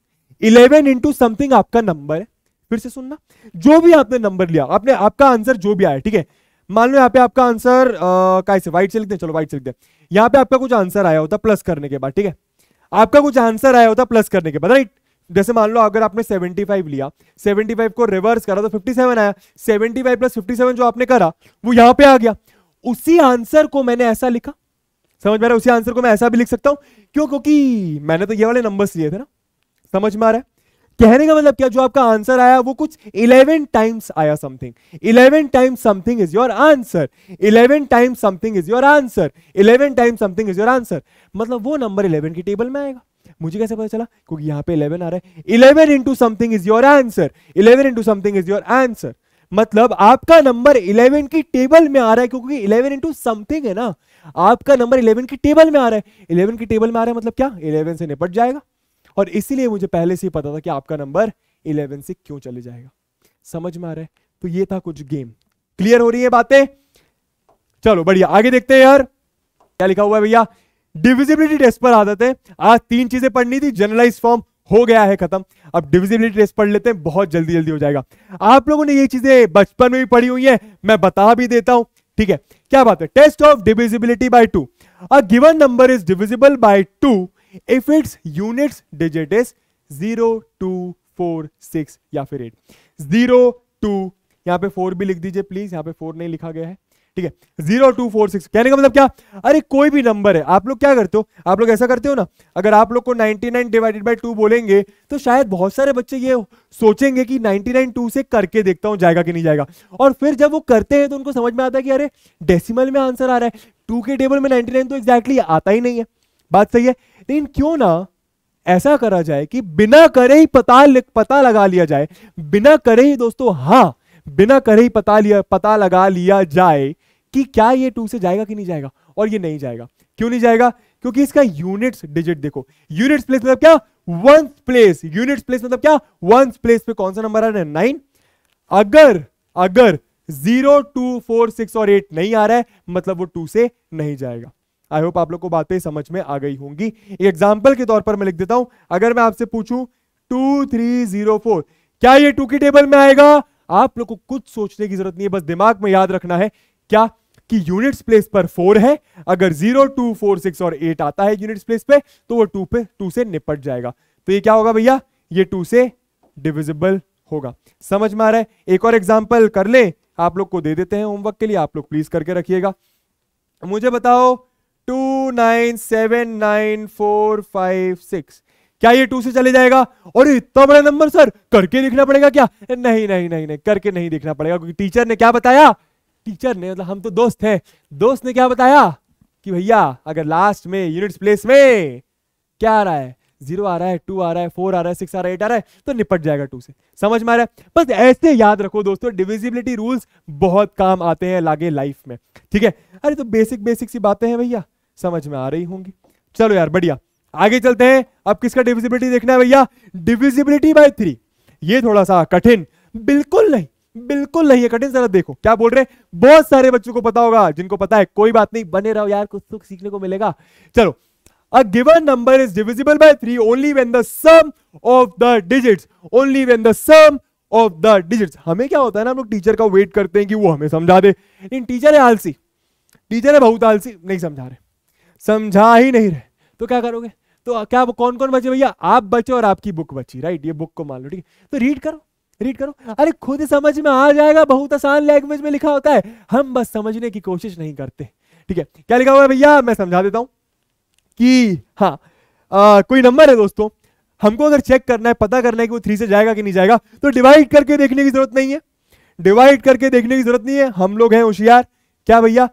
[SPEAKER 1] eleven into something आपका नंबर है फिर से सुनना जो भी आपने नंबर लिया आपने आपका आंसर जो भी आया ठीक है मान लो यहाँ पे आपका आंसर कैसे व्हाइट से लिखते हैं चलो व्हाइट से लिखते हैं यहाँ पे आपका कुछ आंसर आया होता प्लस करने के बाद ठीक है आपका कुछ आंसर आया होता प्लस करने के बाद राइट जैसे मान लो अगर आपने 75 लिया 75 को रिवर्स करा तो 57 आया 75 प्लस 57 जो आपने करा वो यहां पे आ गया उसी आंसर को मैंने ऐसा लिखा समझ में आ रहा है उसी आंसर को मैं ऐसा भी लिख सकता हूं क्यों क्योंकि मैंने तो ये वाले नंबर्स लिए थे ना समझ में आ रहा है कहने का मतलब क्या जो आपका आंसर आया वो कुछ इलेवन टाइम्स आया something eleven times something is your answer eleven times something is your answer eleven times something is your answer मतलब वो नंबर इलेवन की टेबल में आएगा मुझे कैसे पता चला क्योंकि यहाँ पे इलेवन आ रहा है eleven into something is your answer eleven into something is your answer मतलब आपका नंबर 11 की टेबल में आ रहा है क्योंकि 11 इंटू समथिंग है ना आपका नंबर 11 की टेबल में आ रहा है 11 की टेबल में आ रहा है मतलब क्या 11 से निपट जाएगा और इसीलिए मुझे पहले से ही पता था कि आपका नंबर 11 से क्यों चले जाएगा समझ में आ रहा है तो ये था कुछ गेम क्लियर हो रही है बातें चलो बढ़िया आगे देखते हैं यार क्या लिखा हुआ है भैया डिविजिबिलिटी टेस्ट पर आ जाते हैं आज तीन चीजें पढ़नी थी जनरलाइज फॉर्म हो गया है खत्म अब डिविजिबिलिटी टेस्ट पढ़ लेते हैं बहुत जल्दी जल्दी हो जाएगा आप लोगों ने ये चीजें बचपन में भी पढ़ी हुई है मैं बता भी देता हूं ठीक है क्या बात है test of divisibility by two a given number is divisible by two if its units digit is zero two four six या फिर एट जीरो टू यहां पे फोर भी लिख दीजिए प्लीज यहां पे फोर नहीं लिखा गया है ठीक है जीरो टू फोर सिक्स कहने का मतलब क्या अरे कोई भी नंबर है आप लोग क्या करते हो आप लोग ऐसा करते हो ना अगर आप लोग को 99 डिवाइडेड बाय टू बोलेंगे तो शायद बहुत सारे बच्चे ये सोचेंगे कि 99 टू से करके देखता हूं जाएगा कि नहीं जाएगा और फिर जब वो करते हैं तो उनको समझ में आता है कि अरे डेसीमल में आंसर आ रहा है टू के टेबल में नाइनटी तो एग्जैक्टली आता ही नहीं है बात सही है लेकिन क्यों ना ऐसा करा जाए कि बिना करे ही पता पता लगा लिया जाए बिना करे ही दोस्तों हाँ बिना करे ही पता लिया पता लगा लिया जाए कि क्या ये टू से जाएगा कि नहीं जाएगा और ये नहीं जाएगा क्यों नहीं जाएगा क्योंकि इसका यूनिट्स डिजिट देखो यूनिट्स प्लेस मतलब क्या वन प्लेस यूनिट्स प्लेस मतलब क्या वन प्लेस पे कौन सा नंबर आ रहा है नाइन अगर अगर जीरो टू फोर सिक्स और एट नहीं आ रहा है मतलब वो टू से नहीं जाएगा आई होप आप लोग को बातें समझ में आ गई होंगी एग्जाम्पल के तौर पर मैं लिख देता हूं अगर मैं आपसे पूछू टू थ्री जीरो फोर क्या ये टू की टेबल में आएगा आप लोग को कुछ सोचने की जरूरत नहीं है बस दिमाग में याद रखना है क्या कि यूनिट्स प्लेस पर फोर है अगर जीरो टू फोर सिक्स और एट आता है यूनिट्स प्लेस पे तो वो टू पे टू से निपट जाएगा तो ये क्या होगा भैया ये टू से डिविजिबल होगा समझ में आ रहा है एक और एग्जाम्पल कर ले आप लोग को दे देते हैं होमवर्क के लिए आप लोग प्लीज करके रखिएगा मुझे बताओ two nine seven nine four five six क्या ये टू से चले जाएगा और इतना बड़ा नंबर सर करके देखना पड़ेगा क्या नहीं नहीं नहीं नहीं करके नहीं देखना पड़ेगा क्योंकि टीचर ने क्या बताया टीचर ने मतलब हम तो दोस्त हैं दोस्त ने क्या बताया कि भैया अगर लास्ट में यूनिट्स प्लेस में क्या आ रहा है जीरो आ रहा है टू आ रहा है फोर आ रहा है सिक्स आ रहा है एट आ रहा है तो निपट जाएगा टू से समझ में आ रहा है बस ऐसे याद रखो दोस्तों डिविजिबिलिटी रूल्स बहुत काम आते हैं लागे लाइफ में ठीक है अरे तो बेसिक बेसिक सी बातें हैं भैया समझ में आ रही होंगी चलो यार बढ़िया आगे चलते हैं अब किसका डिविजिबिलिटी देखना है भैया डिविजिबिलिटी बाई थ्री ये थोड़ा सा कठिन बिल्कुल नहीं बिल्कुल नहीं है कठिन सर देखो क्या बोल रहे हैं बहुत सारे बच्चों को पता होगा जिनको पता है कोई बात नहीं बने रहो यार कुछ तो सीखने को मिलेगा चलो a given number is divisible by three only when the sum of the digits only when the sum of the digits हमें क्या होता है ना हम लोग टीचर का वेट करते हैं कि वो हमें समझा दे इन टीचर है आलसी टीचर है बहुत आलसी नहीं समझा रहे समझा ही नहीं रहे तो क्या करोगे तो क्या कौन कौन बचे भैया आप बचे और आपकी बुक बची राइट ये बुक को मान लो ठीक है तो रीड करो रीड करो अरे खुद समझ में आ जाएगा बहुत आसान लैंग्वेज में लिखा होता है हम बस समझने की कोशिश नहीं करते ठीक है क्या लिखा हुआ है भैया मैं समझा देता हूं कि हाँ आ, कोई नंबर है दोस्तों हमको अगर चेक करना है पता करना है कि वो थ्री से जाएगा कि नहीं जाएगा तो डिवाइड करके देखने की जरूरत नहीं है डिवाइड करके देखने की जरूरत नहीं है हम लोग हैं होशियार क्या भैया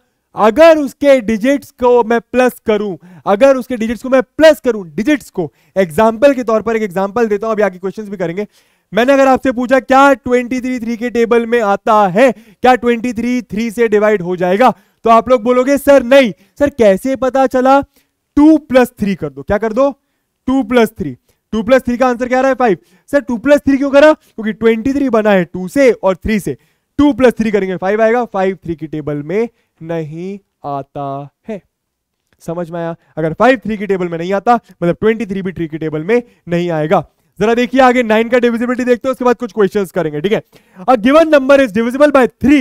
[SPEAKER 1] अगर उसके डिजिट्स को मैं प्लस करूं अगर उसके डिजिट्स को मैं प्लस करूं डिजिट्स को एग्जाम्पल के तौर पर एक एग्जाम्पल देता हूं अभी आगे क्वेश्चंस भी करेंगे मैंने अगर आपसे पूछा क्या ट्वेंटी थ्री थ्री के टेबल में आता है क्या ट्वेंटी थ्री थ्री से डिवाइड हो जाएगा तो आप लोग बोलोगे सर नहीं सर कैसे पता चला टू प्लस थ्री कर दो क्या कर दो two plus three two plus three का आंसर क्या रहा है five sir two plus three क्यों करा क्योंकि ट्वेंटी थ्री बना है टू से और थ्री से टू प्लस थ्री करेंगे फाइव आएगा फाइव थ्री की टेबल में नहीं आता है समझ में आया अगर फाइव थ्री की टेबल में नहीं आता मतलब ट्वेंटी थ्री भी थ्री की टेबल में नहीं आएगा जरा देखिए आगे नाइन का डिविजिबिलिटी देखते हैं उसके बाद कुछ क्वेश्चन करेंगे ठीक है a given number is divisible by three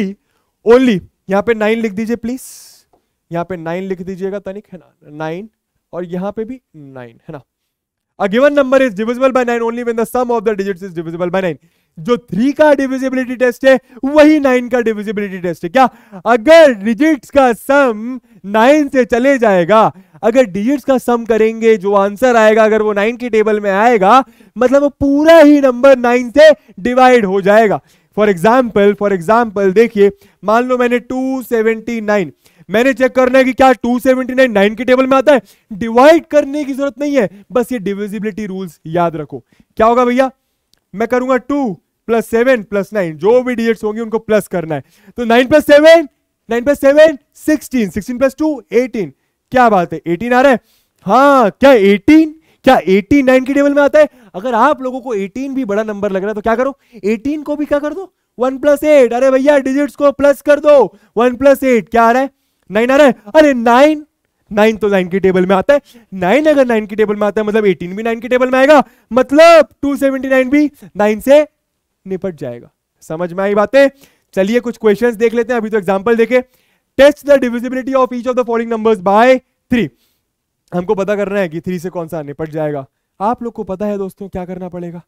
[SPEAKER 1] only यहां पे नाइन लिख दीजिए प्लीज यहां पे नाइन लिख दीजिएगा तनिक है ना नाइन और यहां पे भी नाइन है ना a given number is divisible by nine only when the sum of the digits is divisible by nine जो थ्री का डिविजिबिलिटी टेस्ट है वही नाइन का डिविजिबिलिटी टेस्ट है क्या अगर डिजिट्स का सम नाइन से चले जाएगा अगर डिजिट्स का सम करेंगे जो आंसर आएगा अगर वो नाइन की टेबल में आएगा मतलब वो पूरा ही नंबर नाइन से डिवाइड हो जाएगा फॉर एग्जाम्पल फॉर एग्जाम्पल देखिए मान लो मैंने टू सेवेंटी नाइन मैंने चेक करना है कि क्या 279 9 की टेबल में आता है डिवाइड करने की जरूरत नहीं है बस ये डिविजिबिलिटी रूल्स याद रखो क्या होगा भैया मैं करूंगा two plus seven plus nine जो भी डिजिट्स होंगे उनको प्लस करना है तो nine plus seven nine plus seven sixteen sixteen plus two eighteen क्या बात है एटीन आ रहा है हाँ क्या एटीन क्या 89 की टेबल में आता है अगर आप लोगों को 18 भी बड़ा नंबर लग रहा है तो क्या करो 18 को भी क्या कर दो वन प्लस एट अरे भैया डिजिट्स को प्लस कर दो वन प्लस एट क्या आ रहा है नाइन आ रहा है अरे नाइन नाइन तो नाइन की टेबल में आता है नाइन अगर नाइन की टेबल में आता है मतलब एटीन भी नाइन की टेबल में आएगा मतलब टू सेवेंटी नाइन भी नाइन से निपट जाएगा समझ में आई बातें चलिए कुछ क्वेश्चंस देख लेते हैं अभी तो एग्जांपल देखे test the divisibility of each of the following numbers by three हमको पता करना है कि थ्री से कौन सा निपट जाएगा आप लोग को पता है दोस्तों क्या करना पड़ेगा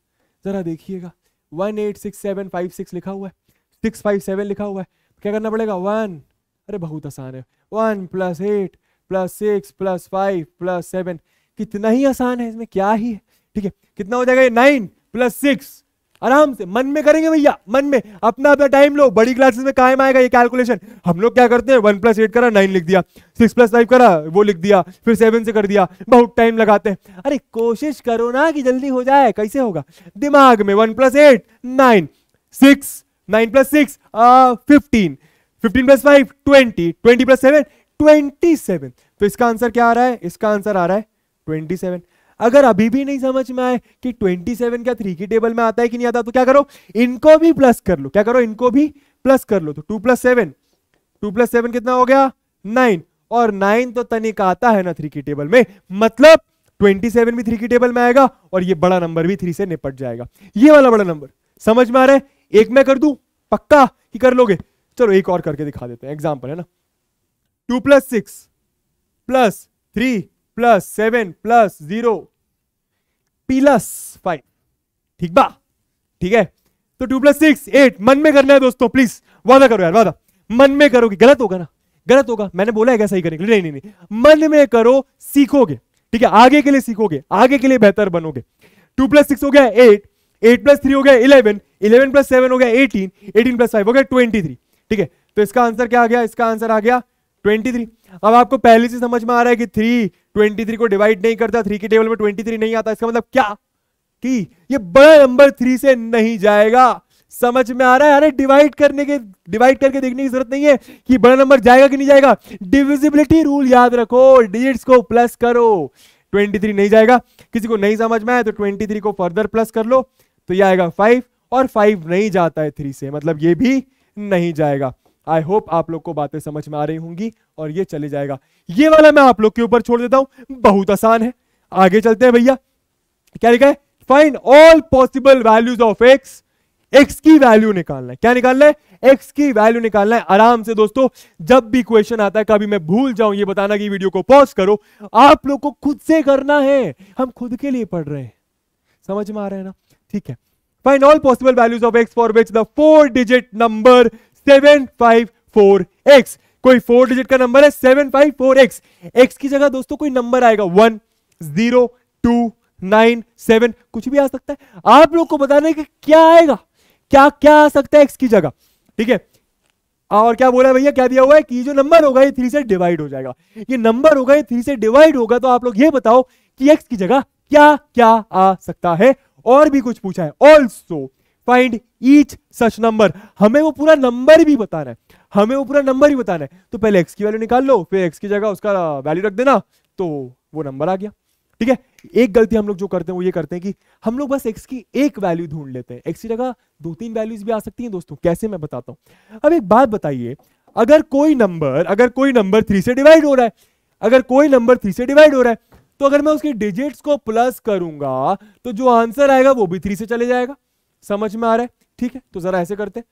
[SPEAKER 1] जरा देखिएगा one eight six seven five six लिखा हुआ है सिक्स फाइव सेवन लिखा हुआ है क्या करना पड़ेगा वन अरे बहुत आसान है one plus eight plus six plus five plus seven कितना ही आसान है इसमें क्या ही है ठीक है कितना हो जाएगा ये नाइन प्लस सिक्स आराम से मन में करेंगे भैया मन में अपना अपना टाइम लो बड़ी क्लासेस में कायम आएगा ये कैलकुलेशन हम लोग क्या करते हैं वन प्लस एट करा नाइन लिख दिया सिक्स प्लस फाइव करा वो लिख दिया फिर सेवन से कर दिया बहुत टाइम लगाते हैं अरे कोशिश करो ना कि जल्दी हो जाए कैसे होगा दिमाग में one plus eight nine six nine plus six fifteen fifteen plus five twenty twenty plus seven twenty seven तो इसका आंसर क्या आ रहा है इसका आंसर आ रहा है ट्वेंटी सेवन अगर अभी भी नहीं समझ में आए कि 27 क्या थ्री के टेबल में आता है कि नहीं आता तो क्या करो इनको भी प्लस कर लो क्या करो इनको भी प्लस कर लो तो two plus seven two plus seven कितना हो गया नाइन और नाइन तो तनिक आता है ना थ्री के टेबल में मतलब 27 भी थ्री के टेबल में आएगा और ये बड़ा नंबर भी थ्री से निपट जाएगा ये वाला बड़ा नंबर समझ में आ रहा है एक मैं कर दू पक्का कि कर लोगे चलो एक और करके दिखा देते हैं एग्जाम्पल है ना two plus six plus three plus seven plus zero plus five ठीक बा ठीक है तो टू प्लस सिक्स एट मन में करना है दोस्तों प्लीज वादा करो यार वादा मन में करोगे गलत होगा ना गलत होगा मैंने बोला है क्या सही करने के लिए नहीं नहीं मन में करो सीखोगे ठीक है आगे के लिए सीखोगे आगे के लिए बेहतर बनोगे टू प्लस सिक्स हो गया एट एट प्लस थ्री हो गया इलेवन इलेवन प्लस सेवन हो गया एटीन एटीन प्लस फाइव हो गया ट्वेंटी थ्री ठीक है तो इसका आंसर क्या आ गया इसका आंसर आ गया ट्वेंटी थ्री अब आपको पहले से समझ में आ रहा है कि थ्री 23 को डिवाइड नहीं करता थ्री के टेबल में 23 नहीं आता इसका मतलब क्या कि ये बड़ा नंबर थ्री से नहीं जाएगा समझ में आ रहा है अरे डिवाइड करने के डिवाइड करके देखने की जरूरत नहीं है कि बड़ा नंबर जाएगा कि नहीं जाएगा डिविजिबिलिटी रूल याद रखो डिजिट्स को प्लस करो 23 नहीं जाएगा किसी को नहीं समझ में आया तो 23 को फर्दर प्लस कर लो तो ये आएगा 5 और 5 नहीं जाता है 3 से मतलब ये भी नहीं जाएगा आई होप आप लोग को बातें समझ में आ रही होंगी और ये चले जाएगा ये वाला मैं आप लोग के ऊपर छोड़ देता हूं बहुत आसान है आगे चलते हैं भैया क्या लिखा है find all possible values of x x की वैल्यू निकालना है क्या निकालना है एक्स की वैल्यू निकालना है आराम से दोस्तों जब भी क्वेश्चन आता है कभी मैं भूल जाऊं ये बताना कि वीडियो को पॉज करो आप लोग को खुद से करना है हम खुद के लिए पढ़ रहे हैं समझ में आ रहे हैं ना ठीक है find all possible values of x for which the four digit number seven five four x कोई फोर डिजिट का नंबर है seven five four x x की जगह दोस्तों कोई नंबर आएगा one zero two nine seven कुछ भी आ सकता है आप लोग को बताने है कि क्या आएगा क्या क्या आ सकता है एक्स की जगह ठीक है और क्या बोला भैया क्या दिया हुआ है कि जो नंबर होगा ये थ्री से डिवाइड हो जाएगा ये नंबर होगा ये थ्री से डिवाइड होगा तो आप लोग ये बताओ कि एक्स की जगह क्या क्या आ सकता है और भी कुछ पूछा है also find each such number हमें वो पूरा नंबर भी बताना है हमें वो पूरा नंबर ही बताना है तो पहले एक्स की वैल्यू निकाल लो फिर एक्स की जगह उसका वैल्यू रख देना तो वो नंबर आ गया ठीक है एक गलती हम लोग जो करते हैं वो ये करते हैं कि हम लोग बस एक्स की एक वैल्यू ढूंढ लेते हैं एक्स की जगह दो तीन वैल्यूज भी आ सकती है दोस्तों कैसे मैं बताता हूं अब एक बात बताइए अगर कोई नंबर अगर कोई नंबर थ्री से डिवाइड हो रहा है अगर कोई नंबर थ्री से डिवाइड हो रहा है तो अगर मैं उसके डिजिट्स को प्लस करूंगा तो जो आंसर आएगा वो भी थ्री से चले जाएगा समझ में आ रहा है ठीक है तो जरा ऐसे करते हैं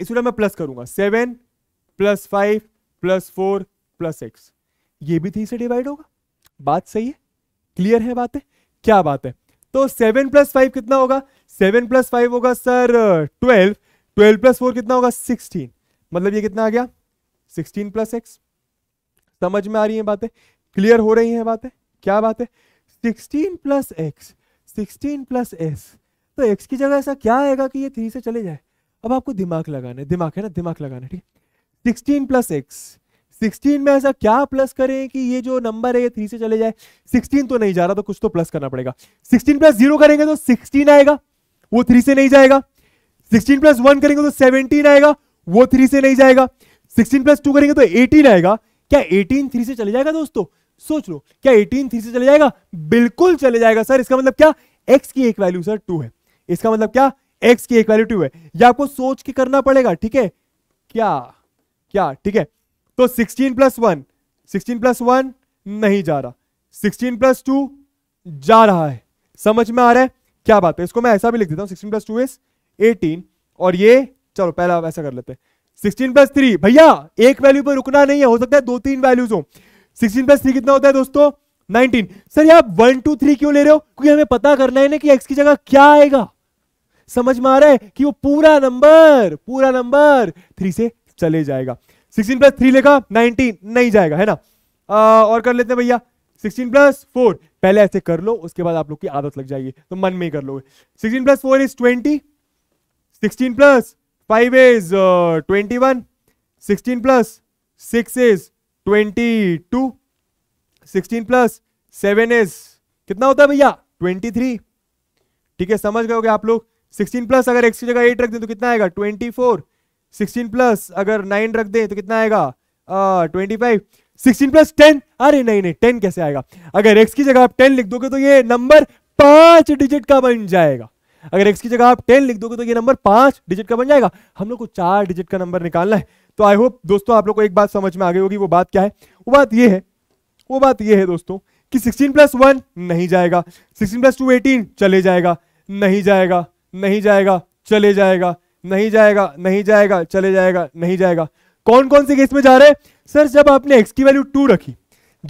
[SPEAKER 1] इसलिए मैं प्लस करूंगा seven plus five plus four plus x ये भी थ्री से डिवाइड होगा बात सही है क्लियर है बातें क्या बात है तो सेवन प्लस फाइव कितना होगा सेवन प्लस फाइव होगा sir twelve twelve plus four कितना होगा सिक्सटीन मतलब ये कितना आ गया सिक्सटीन प्लस एक्स समझ में आ रही है बातें क्लियर हो रही हैं बातें क्या बात है sixteen plus x sixteen plus x तो एक्स की जगह ऐसा क्या आएगा कि ये थ्री से चले जाए अब आपको दिमाग लगाना है दिमाग है ना दिमाग लगाना है ठीक है सिक्सटीन प्लस एक्स सिक्सटीन में ऐसा क्या प्लस करें कि ये जो नंबर है ये थ्री से चले जाए सिक्सटीन तो नहीं जा रहा तो कुछ तो प्लस करना पड़ेगा सिक्सटीन प्लस जीरो करेंगे तो सिक्सटीन आएगा वो थ्री से नहीं जाएगा सिक्सटीन प्लस वन करेंगे तो सेवनटीन आएगा वो थ्री से नहीं जाएगा सिक्सटीन प्लस टू करेंगे तो एटीन आएगा क्या एटीन थ्री से चले जाएगा दोस्तों सोच लो क्या एटीन थ्री से चले जाएगा बिल्कुल चले जाएगा सर इसका मतलब क्या एक्स की एक वैल्यू सर टू है इसका मतलब क्या एक्स की इक्वालिटी है ये आपको सोच के करना पड़ेगा ठीक है क्या क्या ठीक है तो 16 plus one sixteen plus one नहीं जा रहा 16 प्लस टू जा रहा है समझ में आ रहा है क्या बात है इसको मैं ऐसा भी लिख देता हूं sixteen plus two is eighteen और ये चलो पहला ऐसा कर लेते हैं सिक्सटीन प्लस थ्री भैया एक वैल्यू पर रुकना नहीं है हो सकता है दो तीन वैल्यूज हो सिक्सटीन प्लस थ्री कितना होता है दोस्तों 19 सर आप वन टू थ्री क्यों ले रहे हो क्योंकि हमें पता करना है ना कि x की जगह क्या आएगा समझ में आ रहा है कि वो पूरा नंबर पूरा नंबर थ्री से चले जाएगा सिक्सटीन प्लस थ्री लिखा नाइनटीन नहीं जाएगा है ना आ, और कर लेते हैं भैया सिक्सटीन प्लस फोर पहले ऐसे कर लो उसके बाद आप लोग की आदत लग जाएगी तो मन में ही कर लो sixteen plus four is twenty sixteen plus five is twenty one sixteen plus six is twenty two sixteen plus seven is कितना होता है भैया ट्वेंटी थ्री ठीक है समझ गए आप लोग सिक्सटीन प्लस अगर एक्स की जगह एट रख दें तो कितना आएगा ट्वेंटी फोर सिक्सटीन प्लस अगर नाइन रख दें तो कितना आएगा twenty five sixteen plus ten अरे नहीं नहीं टेन कैसे आएगा अगर एक्स की जगह आप टेन लिख दोगे तो ये नंबर पांच डिजिट का बन जाएगा अगर एक्स की जगह आप टेन लिख दोगे तो ये नंबर पांच डिजिट का बन जाएगा हम लोग को चार डिजिट का नंबर निकालना है तो आई होप दोस्तों आप लोग को एक बात समझ में आ गई होगी वो बात क्या है वो बात ये है वो बात ये है दोस्तों कि 16 प्लस वन नहीं जाएगा 16 प्लस टू एटीन चले जाएगा नहीं जाएगा नहीं जाएगा चले जाएगा नहीं जाएगा नहीं जाएगा चले जाएगा नहीं जाएगा कौन कौन से केस में जा रहे हैं सर जब आपने एक्स की वैल्यू टू रखी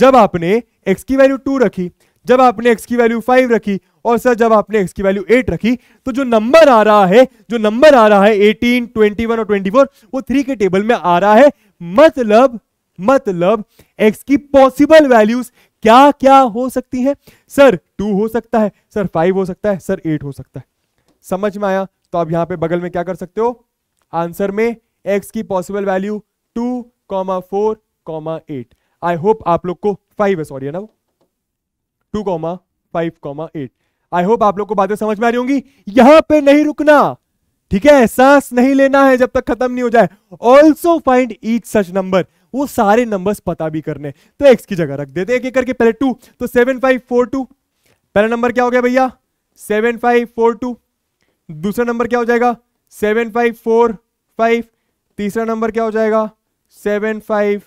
[SPEAKER 1] जब आपने एक्स की वैल्यू टू रखी जब आपने एक्स की वैल्यू फाइव रखी और सर जब आपने एक्स की वैल्यू एट रखी तो जो नंबर आ रहा है जो नंबर आ रहा है एटीन ट्वेंटी वन और ट्वेंटी फोर वो थ्री के टेबल में आ रहा है मतलब मतलब एक्स की पॉसिबल वैल्यूज क्या क्या हो सकती है सर टू हो सकता है सर फाइव हो सकता है सर एट हो सकता है समझ में आया तो आप यहां पे बगल में क्या कर सकते हो आंसर में एक्स की possible value two comma four comma eight I hope आप लोग को फाइव है सॉरी है ना two comma five comma eight I hope आप लोग को बातें समझ में आ रही होंगी यहां पे नहीं रुकना ठीक है सांस नहीं लेना है जब तक खत्म नहीं हो जाए also find each such number वो सारे नंबर्स पता भी करने तो एक्स की जगह रख देते एक एक करके पहले टू तो सेवन फाइव फोर टू पहला नंबर क्या हो गया भैया सेवन फाइव फोर टू दूसरा नंबर क्या हो जाएगा सेवन फाइव फोर फाइव तीसरा नंबर क्या हो जाएगा seven five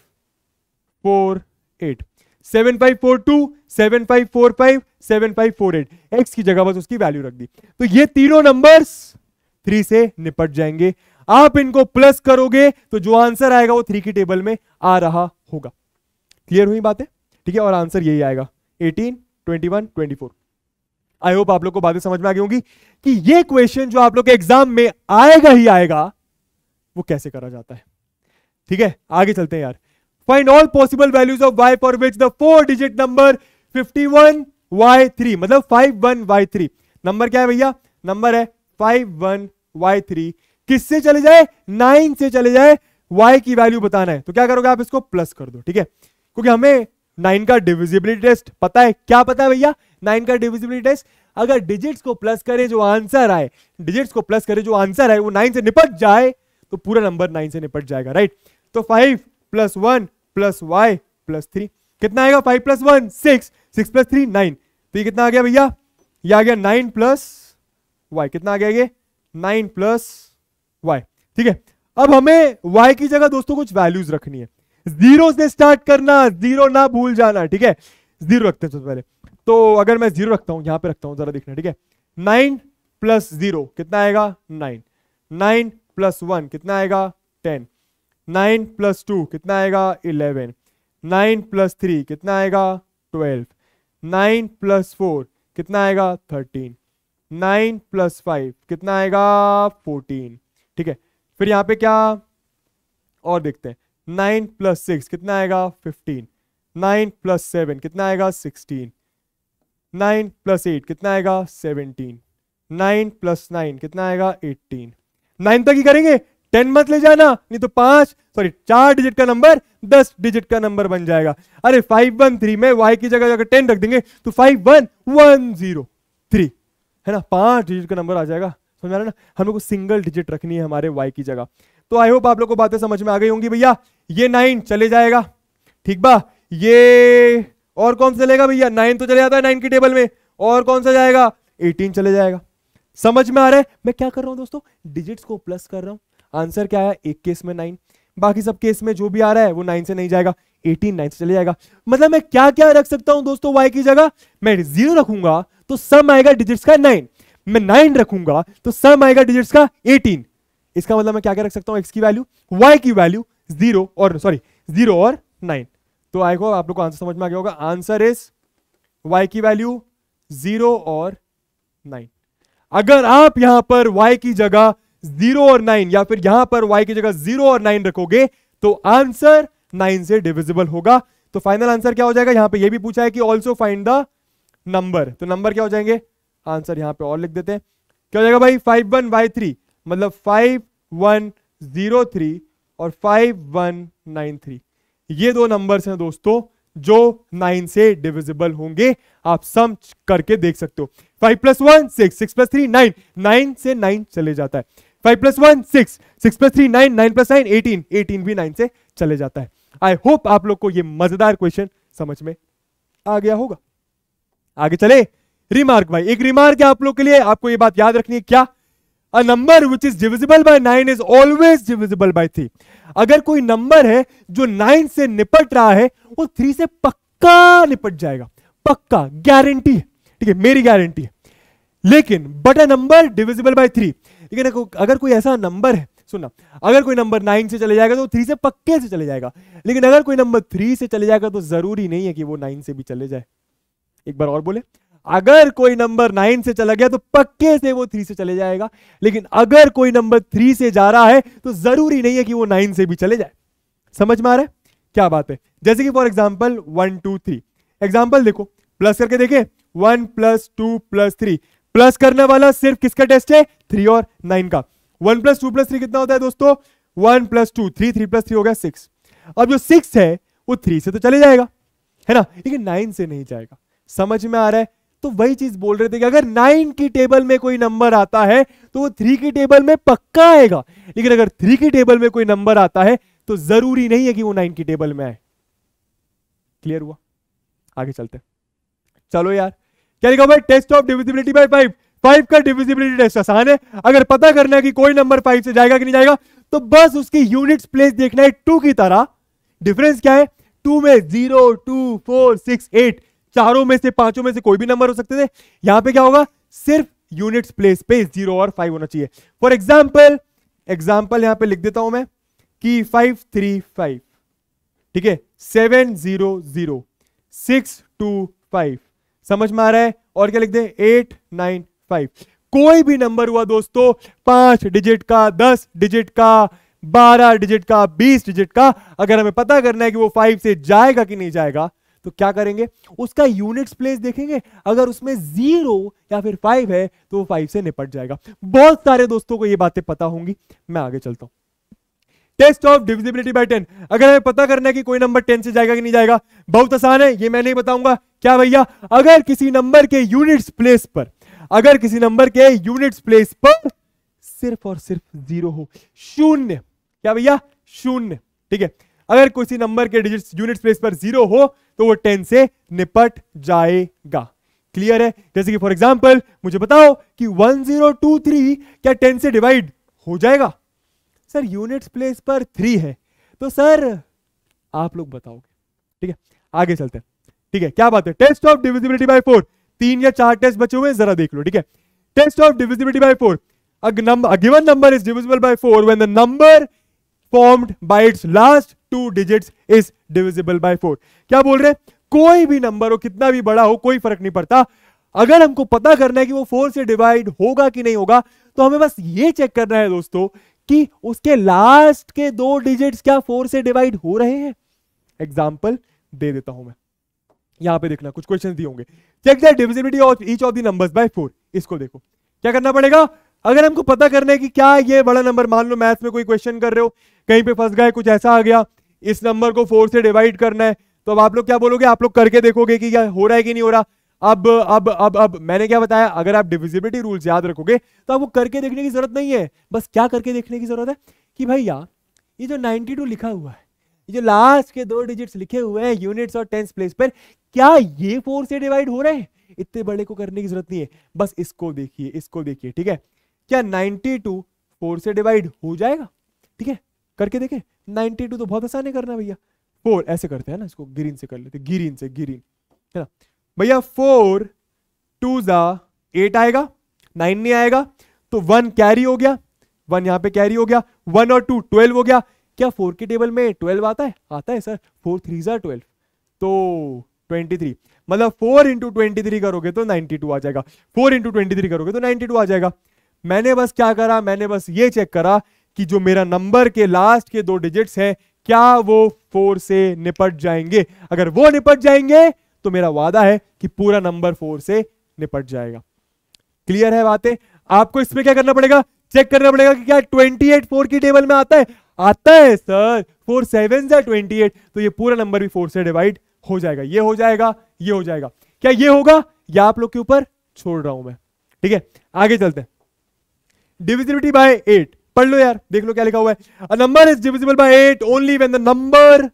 [SPEAKER 1] four eight seven five four two seven five four five seven five four eight x की जगह बस उसकी वैल्यू रख दी तो ये तीनों नंबर्स थ्री से निपट जाएंगे आप इनको प्लस करोगे तो जो आंसर आएगा वो थ्री की टेबल में आ रहा होगा क्लियर हुई बातें ठीक है और आंसर यही आएगा eighteen twenty one twenty four I hope आप लोग को बातें समझ में आ गई होंगी कि ये क्वेश्चन जो आप लोग के एग्जाम में आएगा ही आएगा वो कैसे करा जाता है ठीक है आगे चलते हैं यार find all possible values of y for which the four digit number fifty one y three मतलब five one y three number क्या है भैया नंबर है फाइव वन वाई थ्री किससे चले जाए नाइन से चले जाए वाई की वैल्यू बताना है तो क्या करोगे आप इसको प्लस कर दो ठीक है क्योंकि हमें नाइन का डिविजिबिलिटी टेस्ट पता है क्या पता है भैया नाइन का डिविजिबिलिटी टेस्ट अगर डिजिट्स को प्लस करें जो आंसर आए डिजिट्स को प्लस करें जो आंसर आए वो नाइन से निपट जाए तो पूरा नंबर नाइन से निपट जाएगा राइट तो five plus one plus y plus three कितना आएगा five plus one six six plus three nine तो ये कितना आ गया भैया ये आ गया नाइन प्लस वाई कितना आ गया ये नाइन प्लस वाई ठीक है अब हमें वाई की जगह दोस्तों कुछ वैल्यूज रखनी है जीरो से स्टार्ट करना जीरो ना भूल जाना ठीक है जीरो रखते हैं सबसे पहले तो अगर मैं जीरो रखता हूं यहां पे रखता हूं जरा देखना ठीक है नाइन प्लस जीरो कितना आएगा नाइन नाइन प्लस वन कितना आएगा टेन नाइन प्लस टू कितना आएगा इलेवन नाइन प्लस थ्री कितना आएगा ट्वेल्व नाइन प्लस फोर कितना आएगा थर्टीन नाइन प्लस फाइव कितना आएगा फोर्टीन ठीक है फिर यहां पे क्या और देखते हैं नाइन प्लस सिक्स कितना आएगा फिफ्टीन नाइन प्लस सेवन कितना आएगा सिक्सटीन नाइन प्लस एट कितना आएगा सेवनटीन नाइन प्लस नाइन कितना आएगा एट्टीन नाइन तक ही करेंगे टेन मत ले जाना नहीं तो पांच सॉरी चार डिजिट का नंबर दस डिजिट का नंबर बन जाएगा अरे फाइव वन थ्री में वाई की जगह अगर टेन रख देंगे तो five one one zero three है ना पांच डिजिट का नंबर आ जाएगा समझा ना हमें को सिंगल डिजिट रखनी है हमारे वाई की जगह तो आई होप आप लोग को बातें समझ में आ गई होंगी भैया ये नाइन चले जाएगा ठीक बा ये और कौन सा चलेगा भैया नाइन तो चले जाता है नाइन की टेबल में और कौन सा जाएगा एटीन चले जाएगा समझ में आ रहा है मैं क्या कर रहा हूं दोस्तों डिजिट्स को प्लस कर रहा हूं आंसर क्या आया एक केस में नाइन बाकी सब केस में जो भी आ रहा है वो नाइन से नहीं जाएगा एटीन नाइन से चले जाएगा मतलब मैं क्या क्या रख सकता हूं दोस्तों वाई की जगह मैं जीरो रखूंगा तो सम आएगा डिजिट्स का नाइन मैं नाइन रखूंगा तो सम आएगा डिजिट्स का एटीन इसका मतलब मैं क्या क्या रख सकता हूँ एक्स की वैल्यू वाई की वैल्यू जीरो और सॉरी जीरो और नाइन तो आई होप आप लोग को आंसर समझ में आ गया होगा आंसर इज वाई की वैल्यू जीरो और नाइन अगर आप यहां पर वाई की जगह जीरो और नाइन या फिर यहां पर वाई की जगह जीरो और नाइन रखोगे तो आंसर नाइन से डिविजिबल होगा तो फाइनल आंसर क्या हो जाएगा यहां पे ये भी पूछा है कि ऑल्सो फाइंड द नंबर तो नंबर क्या हो जाएंगे आंसर यहां पे और लिख देते हैं क्या हो जाएगा भाई फाइव वन वाई थ्री मतलब फाइव वन जीरो थ्री और फाइव वन नाइन थ्री ये दो नंबर्स हैं दोस्तों जो नाइन से डिविजिबल होंगे आप सम करके देख सकते हो five plus one six six plus three nine nine से नाइन चले जाता है five plus one six six plus three nine nine plus nine eighteen eighteen भी नाइन से चले जाता है आई होप आप लोग को ये मजेदार क्वेश्चन समझ में आ गया होगा आगे चले रिमार्क भाई एक रिमार्क है आप लोग के लिए आपको ये बात याद रखनी है क्या a number which is divisible by nine is always divisible by three अगर कोई नंबर है जो नाइन से निपट रहा है वो थ्री से पक्का निपट जाएगा पक्का गारंटी है ठीक है मेरी गारंटी है लेकिन but a number divisible by three लेकिन अगर कोई ऐसा नंबर है सुनना अगर कोई नंबर नाइन से चले जाएगा तो थ्री से पक्के से चले जाएगा लेकिन अगर कोई नंबर थ्री से चले जाएगा तो जरूरी नहीं है कि वो नाइन से भी चले जाए एक बार और बोले अगर कोई नंबर नाइन से चला गया तो पक्के से वो थ्री से चले जाएगा लेकिन अगर कोई नंबर थ्री से जा रहा है तो जरूरी नहीं है कि वो नाइन से भी चले जाए समझ में आ रहा है क्या बात है जैसे कि for example one two three example देखो प्लस करके देखे one plus two plus three plus करने वाला सिर्फ किसका टेस्ट है थ्री और नाइन का one plus two plus three कितना होता है दोस्तों one plus two three three plus three हो गया सिक्स अब जो सिक्स है वो थ्री से तो चले जाएगा है ना लेकिन नाइन से नहीं जाएगा समझ में आ रहा है तो वही चीज बोल रहे थे कि अगर नाइन की टेबल में कोई नंबर आता है तो वो थ्री की टेबल में पक्का आएगा लेकिन अगर थ्री की टेबल में कोई नंबर आता है तो जरूरी नहीं है कि वो नाइन की टेबल में आए क्लियर हुआ आगे चलते चलो यार क्या लिखा भाई test of divisibility by five five का डिविजिबिलिटी टेस्ट आसान है अगर पता करना है कि कोई नंबर फाइव से जाएगा कि नहीं जाएगा तो बस उसकी यूनिट प्लेस देखना है टू की तरह डिफरेंस क्या है टू में zero two four six eight चारों में से पांचों में से कोई भी नंबर हो सकते थे यहां पे क्या होगा सिर्फ यूनिट्स प्लेस पे जीरो और फाइव होना चाहिए फॉर एग्जाम्पल एग्जाम्पल यहां पे लिख देता हूं मैं कि फाइव थ्री फाइव ठीक है seven zero zero six two five समझ में आ रहा है और क्या लिख दे एट नाइन फाइव कोई भी नंबर हुआ दोस्तों पांच डिजिट का दस डिजिट का बारह डिजिट का बीस डिजिट का अगर हमें पता करना है कि वो फाइव से जाएगा कि नहीं जाएगा तो क्या करेंगे उसका यूनिट्स प्लेस देखेंगे अगर उसमें जीरो या फिर फाइव है तो वो फाइव से निपट जाएगा बहुत सारे दोस्तों को ये बातें पता होंगी मैं आगे चलता हूं test of divisibility by ten अगर हमें पता करना है कि कोई नंबर टेन से जाएगा कि नहीं जाएगा बहुत आसान है ये मैं नहीं बताऊंगा क्या भैया अगर किसी नंबर के यूनिट्स प्लेस पर अगर किसी नंबर के यूनिट्स प्लेस पर सिर्फ और सिर्फ जीरो हो शून्य क्या भैया शून्य ठीक है अगर किसी नंबर के डिजिट्स यूनिट्स प्लेस पर जीरो हो तो वो टेन से निपट जाएगा क्लियर है जैसे कि फॉर एग्जाम्पल मुझे बताओ कि थ्री क्या टेन से डिवाइड हो जाएगा सर यूनिट्स प्लेस पर थ्री है तो सर आप लोग बताओगे ठीक है आगे चलते हैं ठीक है क्या बात है test of divisibility by four तीन या चार टेस्ट बचे हुए जरा देख लो ठीक है test of divisibility by four number given number is divisible by four when the number formed by its last two digits is divisible by four क्या बोल रहे हैं कोई भी नंबर हो कितना भी बड़ा हो कोई फर्क नहीं पड़ता अगर हमको पता करना है कि वो फोर से डिवाइड होगा कि नहीं होगा तो हमें बस ये चेक करना है दोस्तों कि उसके लास्ट के दो डिजिट्स क्या फोर से डिवाइड हो रहे हैं एग्जाम्पल दे देता हूं मैं यहां पे देखना कुछ क्वेश्चन दिए होंगे check the divisibility of each of the numbers by four इसको देखो क्या करना पड़ेगा अगर हमको पता करना है कि क्या ये बड़ा नंबर मान लो मैथ्स में कोई क्वेश्चन कर रहे हो कहीं पे फंस गए कुछ ऐसा आ गया इस नंबर को फोर से डिवाइड करना है तो अब आप लोग क्या बोलोगे आप लोग करके देखोगे कि क्या हो रहा है कि नहीं हो रहा अब अब अब अब मैंने क्या बताया अगर आप डिविजिबिलिटी रूल्स याद रखोगे तो आपको करके देखने की जरूरत नहीं है बस क्या करके देखने की जरूरत है कि भाई यार ये जो 92 लिखा हुआ है ये जो लास्ट के दो डिजिट्स लिखे हुए हैं यूनिट्स और टेंस प्लेस पर क्या ये फोर से डिवाइड हो रहे हैं इतने बड़े को करने की जरूरत नहीं है बस इसको देखिए इसको देखिए ठीक है क्या 92 टू फोर से डिवाइड हो जाएगा ठीक है करके देखें 92 तो बहुत आसान है करना भैया फोर ऐसे करते हैं ना इसको ग्रीन से कर लेते ग्रीन से ग्रीन है ना भैया फोर टू जा एट आएगा नाइन नहीं आएगा तो वन कैरी हो गया वन यहां पे कैरी हो गया वन और टू ट्वेल्व हो गया क्या फोर के टेबल में ट्वेल्व आता है आता है सर फोर थ्री जा ट्वेल्व तो ट्वेंटी थ्री मतलब फोर इंटू ट्वेंटी थ्री करोगे तो नाइनटी टू आ जाएगा फोर इंटू ट्वेंटी थ्री करोगे तो नाइनटी टू आ जाएगा मैंने बस क्या करा मैंने बस ये चेक करा कि जो मेरा नंबर के लास्ट के दो डिजिट्स हैं क्या वो फोर से निपट जाएंगे अगर वो निपट जाएंगे तो मेरा वादा है कि पूरा नंबर फोर से निपट जाएगा क्लियर है बातें आपको इसमें क्या करना पड़ेगा चेक करना पड़ेगा कि क्या ट्वेंटी एट फोर की टेबल में आता है आता है सर फोर सेवन या ट्वेंटी एट तो ये पूरा नंबर भी फोर से डिवाइड हो जाएगा ये हो जाएगा ये हो जाएगा क्या ये होगा या आप लोग के ऊपर छोड़ रहा हूं मैं ठीक है आगे चलते हैं डिविजिबिलिटी बाय एट पढ़ लो यार देख लो क्या लिखा हुआ है number is divisible by eight only when the number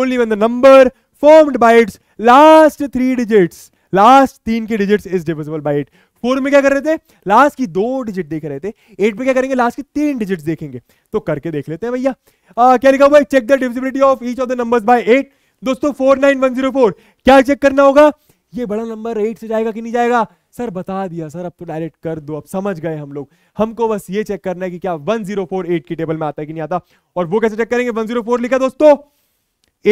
[SPEAKER 1] only when the number formed by its last three digits last तीन के digits is divisible by eight four में क्या कर रहे थे लास्ट की दो डिजिट देख रहे थे एट में क्या करेंगे लास्ट की तीन डिजिट देखेंगे तो करके देख लेते हैं भैया क्या लिखा हुआ है check the divisibility of each of the number by eight दोस्तों four nine one zero four क्या चेक करना होगा ये बड़ा नंबर एट से जाएगा कि नहीं जाएगा सर बता दिया सर अब तो डायरेक्ट कर दो अब समझ गए हम लोग हमको बस ये चेक करना है कि क्या 1048 की टेबल में आता है कि नहीं आता और वो कैसे चेक करेंगे 104 लिखा दोस्तों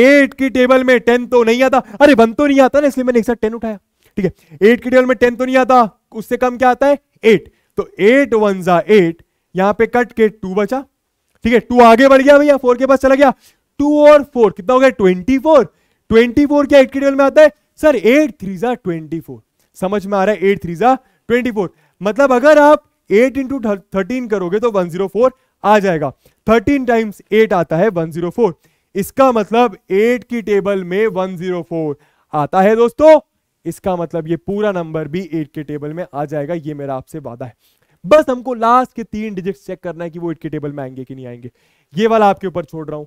[SPEAKER 1] एट की टेबल में टेन तो नहीं आता अरे वन तो नहीं आता ना इसलिए मैंने एक साथ टेन उठाया ठीक है एट की टेबल में टेन तो नहीं आता उससे कम क्या आता है एट तो एट वन जा एट यहां पे कट के टू बचा ठीक है टू आगे बढ़ गया भैया फोर के पास चला गया टू और फोर कितना हो गया ट्वेंटी फोर ट्वेंटी फोर क्या एट की टेबल में आता है सर एट थ्री जा ट्वेंटी फोर समझ में आ रहा है एट थ्री जा ट्वेंटी फोर मतलब अगर आप एट इंटू थर्टीन करोगे तो वन जीरो फोर आ जाएगा थर्टीन टाइम्स एट आता है वन जीरो फोर इसका मतलब एट की टेबल में वन जीरो फोर आता है दोस्तों इसका मतलब ये पूरा नंबर भी एट के टेबल में आ जाएगा ये मेरा आपसे वादा है बस हमको लास्ट के तीन डिजिट चेक करना है कि वो एट के टेबल में आएंगे कि नहीं आएंगे ये वाला आपके ऊपर छोड़ रहा हूं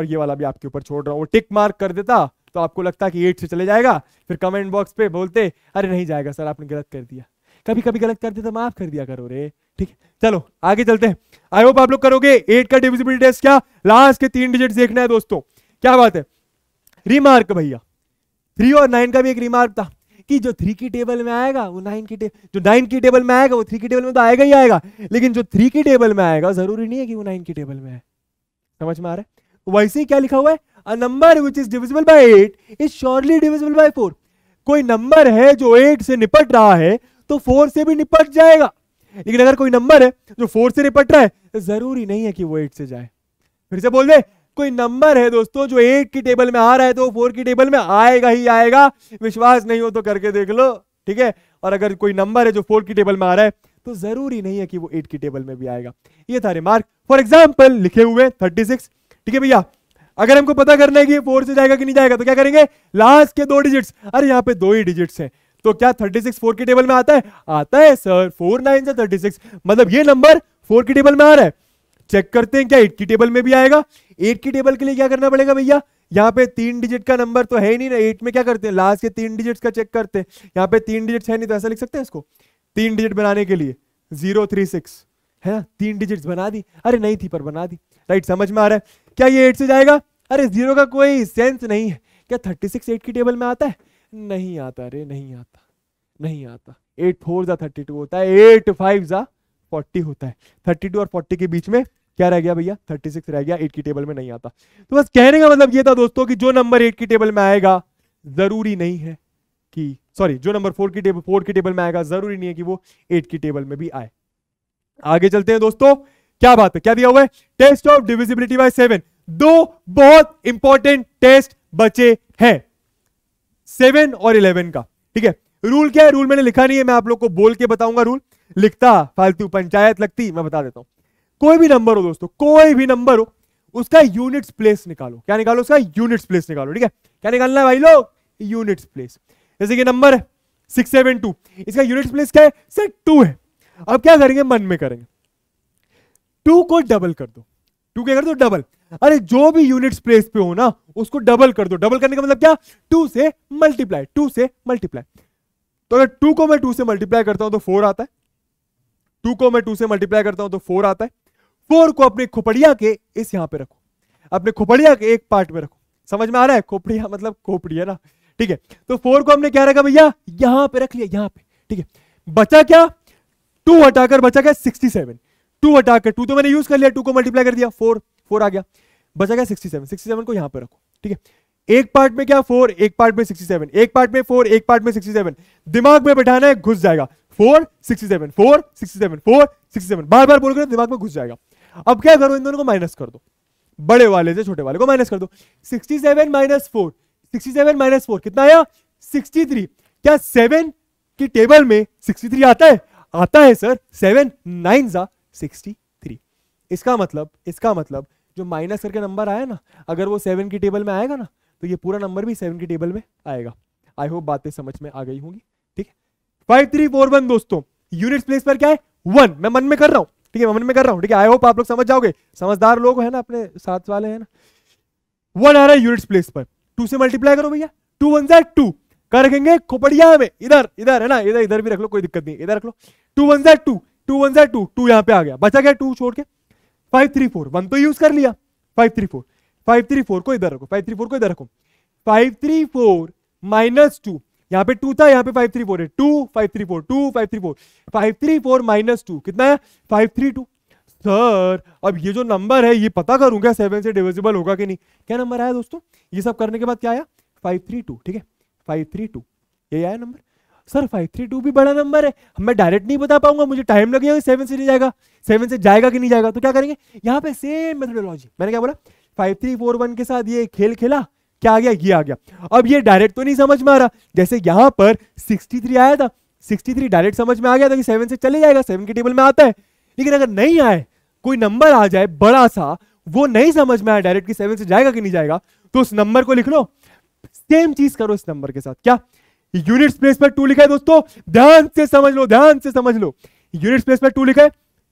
[SPEAKER 1] और ये वाला भी आपके ऊपर छोड़ रहा हूं टिक मार्क कर देता तो आपको लगता कि एट से चले जाएगा फिर कमेंट बॉक्स पे बोलते अरे नहीं जाएगा सर आपने गलत कर दिया कभी कभी गलत कर दिया तो माफ कर दिया करो रे ठीक है चलो आगे चलते हैं आई होप आप लोग करोगे एट का डिविजिबिलिटी टेस्ट क्या लास्ट के तीन डिजिट देखना है दोस्तों क्या बात है रिमार्क भैया थ्री और नाइन का भी एक रिमार्क था कि जो थ्री की टेबल में आएगा वो नाइन की जो नाइन की टेबल में आएगा वो थ्री की टेबल में तो आएगा ही आएगा लेकिन जो थ्री की टेबल में आएगा जरूरी नहीं है कि वो नाइन की टेबल में आए समझ में आ रहा है वैसे ही क्या लिखा हुआ है a number which is divisible by 8 is surely divisible by 4 कोई नंबर है जो 8 से निपट रहा है तो 4 से भी निपट जाएगा लेकिन अगर कोई नंबर है जो 4 से निपट रहा है तो जरूरी नहीं है कि वो 8 से जाए फिर से बोल दे कोई नंबर है दोस्तों जो 8 की टेबल में आ रहा है तो वो 4 की टेबल में आएगा ही आएगा विश्वास नहीं हो तो करके देख लो ठीक है और अगर कोई नंबर है जो 4 की टेबल में आ रहा है तो जरूरी नहीं है कि वो 8 की टेबल में भी आएगा ये था रिमार्क फॉर एग्जाम्पल लिखे हुए थर्टी ठीक है भैया अगर हमको पता करना है कि फोर से जाएगा कि नहीं जाएगा तो क्या करेंगे लास्ट के दो डिजिट्स अरे यहाँ पे दो ही डिजिट्स हैं तो क्या थर्टी सिक्स फोर के टेबल में आता है आता है सर फोर नाइन से थर्टी सिक्स मतलब ये नंबर फोर के टेबल में आ रहा है चेक करते हैं क्या एट की टेबल में भी आएगा एट की टेबल के लिए क्या करना पड़ेगा भैया यहाँ पे तीन डिजिट का नंबर तो है ही नहीं ना एट में क्या करते हैं लास्ट के तीन डिजिट का चेक करते हैं यहाँ पे तीन डिजिट है नहीं तो ऐसा लिख सकते हैं इसको तीन डिजिट बनाने के लिए जीरो थ्री सिक्स है ना तीन डिजिट बना दी अरे नहीं थी पर बना दी राइट समझ में आ रहा है क्या ये एट से जाएगा अरे जीरो का कोई सेंस नहीं है क्या थर्टी सिक्स एट की टेबल में आता है नहीं आता अरे नहीं आता नहीं आता एट फोर जा थर्टी टू होता है एट फाइव जा फोर्टी होता है थर्टी टू और फोर्टी के बीच में क्या रह गया भैया थर्टी सिक्स रह गया एट की टेबल में नहीं आता तो बस कहने का मतलब ये था दोस्तों कि जो नंबर एट की टेबल में आएगा जरूरी नहीं है कि सॉरी जो नंबर फोर की टेबल फोर की टेबल में आएगा जरूरी नहीं है कि वो एट की टेबल में भी आए आगे चलते हैं दोस्तों क्या बात है क्या दिया हुआ है test of divisibility by seven दो बहुत इंपॉर्टेंट टेस्ट बचे हैं सेवन और इलेवन का ठीक है रूल क्या है रूल मैंने लिखा नहीं है मैं आप लोग को बोल के बताऊंगा रूल लिखता फालतू पंचायत लगती मैं बता देता हूं कोई भी नंबर हो दोस्तों कोई भी नंबर हो उसका यूनिट्स प्लेस निकालो क्या निकालो उसका यूनिट्स प्लेस निकालो ठीक है क्या निकालना है भाई लोग यूनिट्स प्लेस जैसे कि नंबर सिक्स सेवन टू इसका यूनिट्स प्लेस क्या है सर टू है अब क्या करेंगे मन में करेंगे टू को डबल कर दो टू क्या कर दो डबल अरे जो भी यूनिट प्लेस पे हो ना उसको डबल कर दो डबल करने का मतलब क्या टू से मल्टीप्लाई टू से मल्टीप्लाई तो अगर टू को मैं टू से मल्टीप्लाई करता हूं तो फोर आता है टू को मैं टू से मल्टीप्लाई करता हूं तो फोर आता है फोर को अपने खोपड़िया के इस यहां पे रखो अपने खोपड़िया के एक पार्ट में रखो समझ में आ रहा है खोपड़िया मतलब खोपड़िया ना ठीक है तो फोर को हमने क्या रखा भैया यहां पे रख लिया यहां पे ठीक है बचा क्या टू हटाकर बचा क्या सिक्सटी सेवन टू हटा के टू तो मैंने यूज कर लिया टू को मल्टीप्लाई कर दिया फोर फोर आ गया बचा गया सिक्सटी सेवन सिक्सटी सेवन को यहां पर रखो ठीक है एक पार्ट में क्या फोर एक पार्ट में सिक्सटी सेवन एक पार्ट में फोर एक पार्ट में सिक्सटी सेवन दिमाग में बैठाना है घुस जाएगा four sixty seven four sixty seven four sixty seven बार बार बोल दिमाग में घुस जाएगा अब क्या करो इन दोनों को माइनस कर दो बड़े वाले से छोटे वाले को माइनस कर दो sixty seven minus four sixty seven minus four कितना आया सिक्सटी थ्री क्या सेवन की टेबल में सिक्सटी थ्री आता है आता है सर सेवन नाइन जा 63 इसका मतलब इसका मतलब जो माइनस करके नंबर आया ना अगर वो सेवन की टेबल में आएगा ना तो ये पूरा नंबर भी सेवन की टेबल में आएगा आई होप बातें समझ में आ गई होंगी ठीक है फाइव थ्री फोर वन दोस्तों यूनिट प्लेस पर क्या है वन मैं मन में कर रहा हूँ ठीक है मन में कर रहा हूँ ठीक है आई होप आप लोग समझ जाओगे समझदार लोग है ना अपने साथ वाले हैं ना वन आ रहा है यूनिट्स प्लेस पर टू से मल्टीप्लाई करो भैया टू वन जै टू कर रखेंगे खोपड़िया में इधर इधर है ना इधर इधर भी रख लो कोई दिक्कत नहीं इधर रख लो टू वन जै टू टू वन जै टू टू यहां पर आ गया बचा गया टू छोड़ के फाइव थ्री फोर वन तो यूज कर लिया five three four five three four को इधर रखो फाइव थ्री फोर को इधर रखो five three four minus two यहाँ पे टू था यहाँ पे फाइव थ्री फोर है two five three four two five three four five three four minus two कितना है फाइव थ्री टू सर अब ये जो नंबर है ये पता करूं क्या सेवन से डिविजिबल होगा कि नहीं क्या नंबर आया दोस्तों ये सब करने के बाद क्या आया फाइव थ्री टू ठीक है फाइव थ्री टू ये आया number sir five three two भी बड़ा नंबर है मैं डायरेक्ट नहीं बता पाऊंगा मुझे टाइम लगेगा सेवन से नहीं जाएगा सेवन से जाएगा कि नहीं जाएगा तो क्या करेंगे यहाँ पे सेम मेथडोलॉजी मैंने क्या बोला फाइव थ्री फोर वन के साथ ये खेल खेला क्या आ गया ये आ गया अब ये डायरेक्ट तो नहीं समझ में आ रहा जैसे यहाँ पर सिक्सटी थ्री आया था सिक्सटी थ्री डायरेक्ट समझ में आ गया था कि सेवन से चले जाएगा सेवन के टेबल में आता है लेकिन अगर नहीं आए कोई नंबर आ जाए बड़ा सा वो नहीं समझ में आया डायरेक्ट कि सेवन से जाएगा कि नहीं जाएगा तो उस नंबर को लिख लो सेम चीज करो इस नंबर के साथ क्या यूनिट स्पेस पर टू लिखा है दोस्तों ध्यान से समझ लो ध्यान से समझ लो यूनिट स्पेस पर टू लिखा है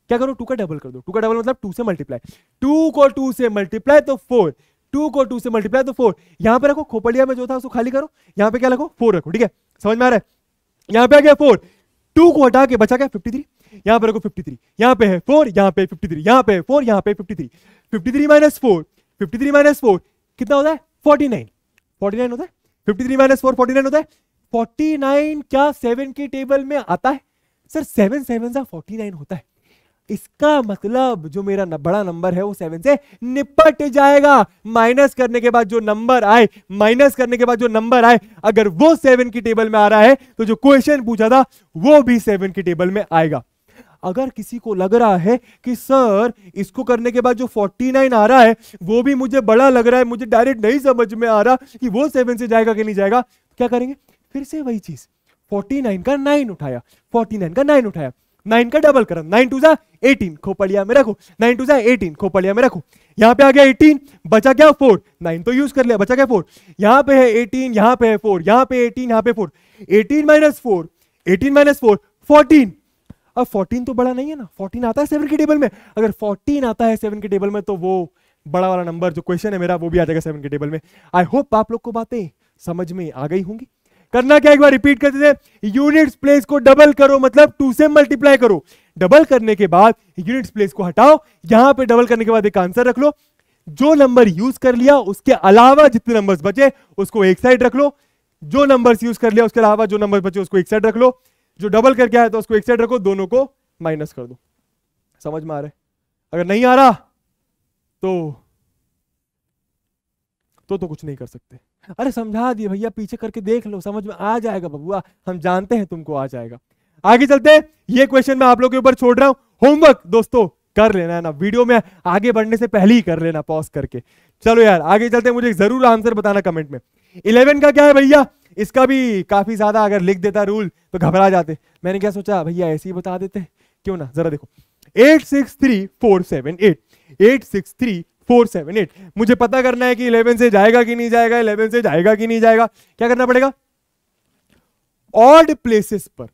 [SPEAKER 1] क्या करो टू का डबल कर दो टू का डबल मतलब टू से मल्टीप्लाई टू को टू से मल्टीप्लाई तो फोर टू को टू से मल्टीप्लाई तो फोर यहां पर रखो खोपड़िया में जो था उसको खाली करो यहां पे क्या रखो फोर रखो ठीक है समझ में आ रहा है यहां पे आ गया फोर टू को हटा के बचा गया फिफ्टी थ्री यहां पर रखो फिफ्टी थ्री यहां पर फोर यहां पर फिफ्टी थ्री यहां पर फोर यहां पर fifty three fifty three minus four fifty three minus four कितना होता है फोर्टी नाइन फोर्टी नाइन होता है fifty three minus four forty nine होता है फोर्टी नाइन क्या सेवन की टेबल में आता है सर सेवन सेवन सा फोर्टी नाइन होता है इसका मतलब जो मेरा न, बड़ा नंबर है वो सेवन से निपट जाएगा माइनस करने के बाद जो नंबर आए माइनस करने के बाद जो नंबर आए अगर वो सेवन की टेबल में आ रहा है तो जो क्वेश्चन पूछा था वो भी सेवन की टेबल में आएगा अगर किसी को लग रहा है कि सर इसको करने के बाद जो 49 आ रहा है वो भी मुझे बड़ा लग रहा है मुझे डायरेक्ट नहीं समझ में आ रहा कि वो सेवन से जाएगा कि नहीं जाएगा क्या करेंगे फिर से वही चीज 49 का 9 उठाया 49 का 9 उठाया 9 का डबल करा 9 टू जा 18 खोपड़िया में रखो 9 टू जा 18 खोपड़िया में रखो यहाँ पे आ गया 18 बचा क्या 4 9 तो यूज कर लिया बचा क्या 4 यहाँ पे है 18 यहाँ पे है 4 यहाँ पे 18 यहाँ पे 4 18 minus four eighteen minus four fourteen अब 14 तो बड़ा नहीं है ना 14 आता है सेवन के टेबल में अगर 14 आता है सेवन के टेबल में तो वो बड़ा वाला नंबर जो क्वेश्चन है मेरा वो भी आ जाएगा सेवन के टेबल में आई होप आप लोग को बातें समझ में आ गई होंगी करना क्या एक बार रिपीट करते थे यूनिट्स प्लेस को डबल करो मतलब टू से मल्टीप्लाई करो डबल करने के बाद यूनिट्स प्लेस को हटाओ यहां पे डबल करने के बाद एक आंसर रख लो जो नंबर यूज कर लिया उसके अलावा जितने नंबर्स बचे उसको एक साइड रख लो जो नंबर यूज कर लिया उसके अलावा जो नंबर बचे उसको एक साइड रख लो जो डबल करके आया तो उसको एक साइड रखो दोनों को माइनस कर दो समझ में आ रहा है अगर नहीं आ रहा तो तो, तो कुछ नहीं कर सकते अरे समझा दिए भैया पीछे करके देख लो समझ में आ जाएगा बबुआ हम जानते हैं तुमको आ जाएगा आगे चलते हैं ये क्वेश्चन मैं आप लोगों के ऊपर छोड़ रहा हूँ होमवर्क दोस्तों कर लेना है ना वीडियो में आगे बढ़ने से पहले ही कर लेना पॉज करके चलो यार आगे चलते हैं मुझे जरूर आंसर बताना कमेंट में इलेवन का क्या है भैया इसका भी काफी ज्यादा अगर लिख देता रूल तो घबरा जाते मैंने क्या सोचा भैया ऐसे ही बता देते क्यों ना जरा देखो eight six three four seven eight eight six three four seven eight मुझे पता करना है कि इलेवन से जाएगा कि नहीं जाएगा इलेवन से जाएगा कि नहीं जाएगा क्या करना पड़ेगा ऑड प्लेसेस पर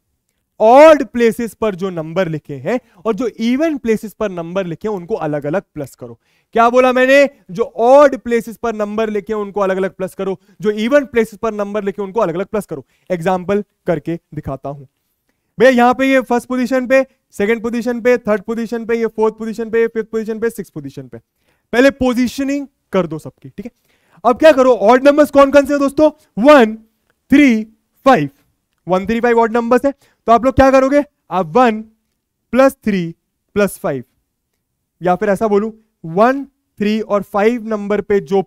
[SPEAKER 1] ऑड प्लेसेस पर जो नंबर लिखे हैं और जो इवन प्लेसेस पर नंबर लिखे हैं उनको अलग अलग प्लस करो क्या बोला मैंने जो ऑड प्लेसेस पर नंबर लिखे हैं उनको अलग अलग प्लस करो जो इवन प्लेसेस पर नंबर लिखे उनको अलग अलग प्लस करो एग्जाम्पल करके दिखाता हूं भैया यहां पे ये फर्स्ट पोजीशन पे सेकंड पोजीशन पे थर्ड पोजीशन पे ये फोर्थ पोजीशन पे फिफ्थ पोजीशन पे सिक्स पोजीशन पे पहले पोजिशनिंग कर दो सबकी ठीक है अब क्या करो ऑर्ड नंबर्स कौन कौन से हो दोस्तों one three five one three five odd numbers है तो आप लोग क्या करोगे आप one plus three plus five या फिर ऐसा बोलू वन थ्री और फाइव नंबर पे जो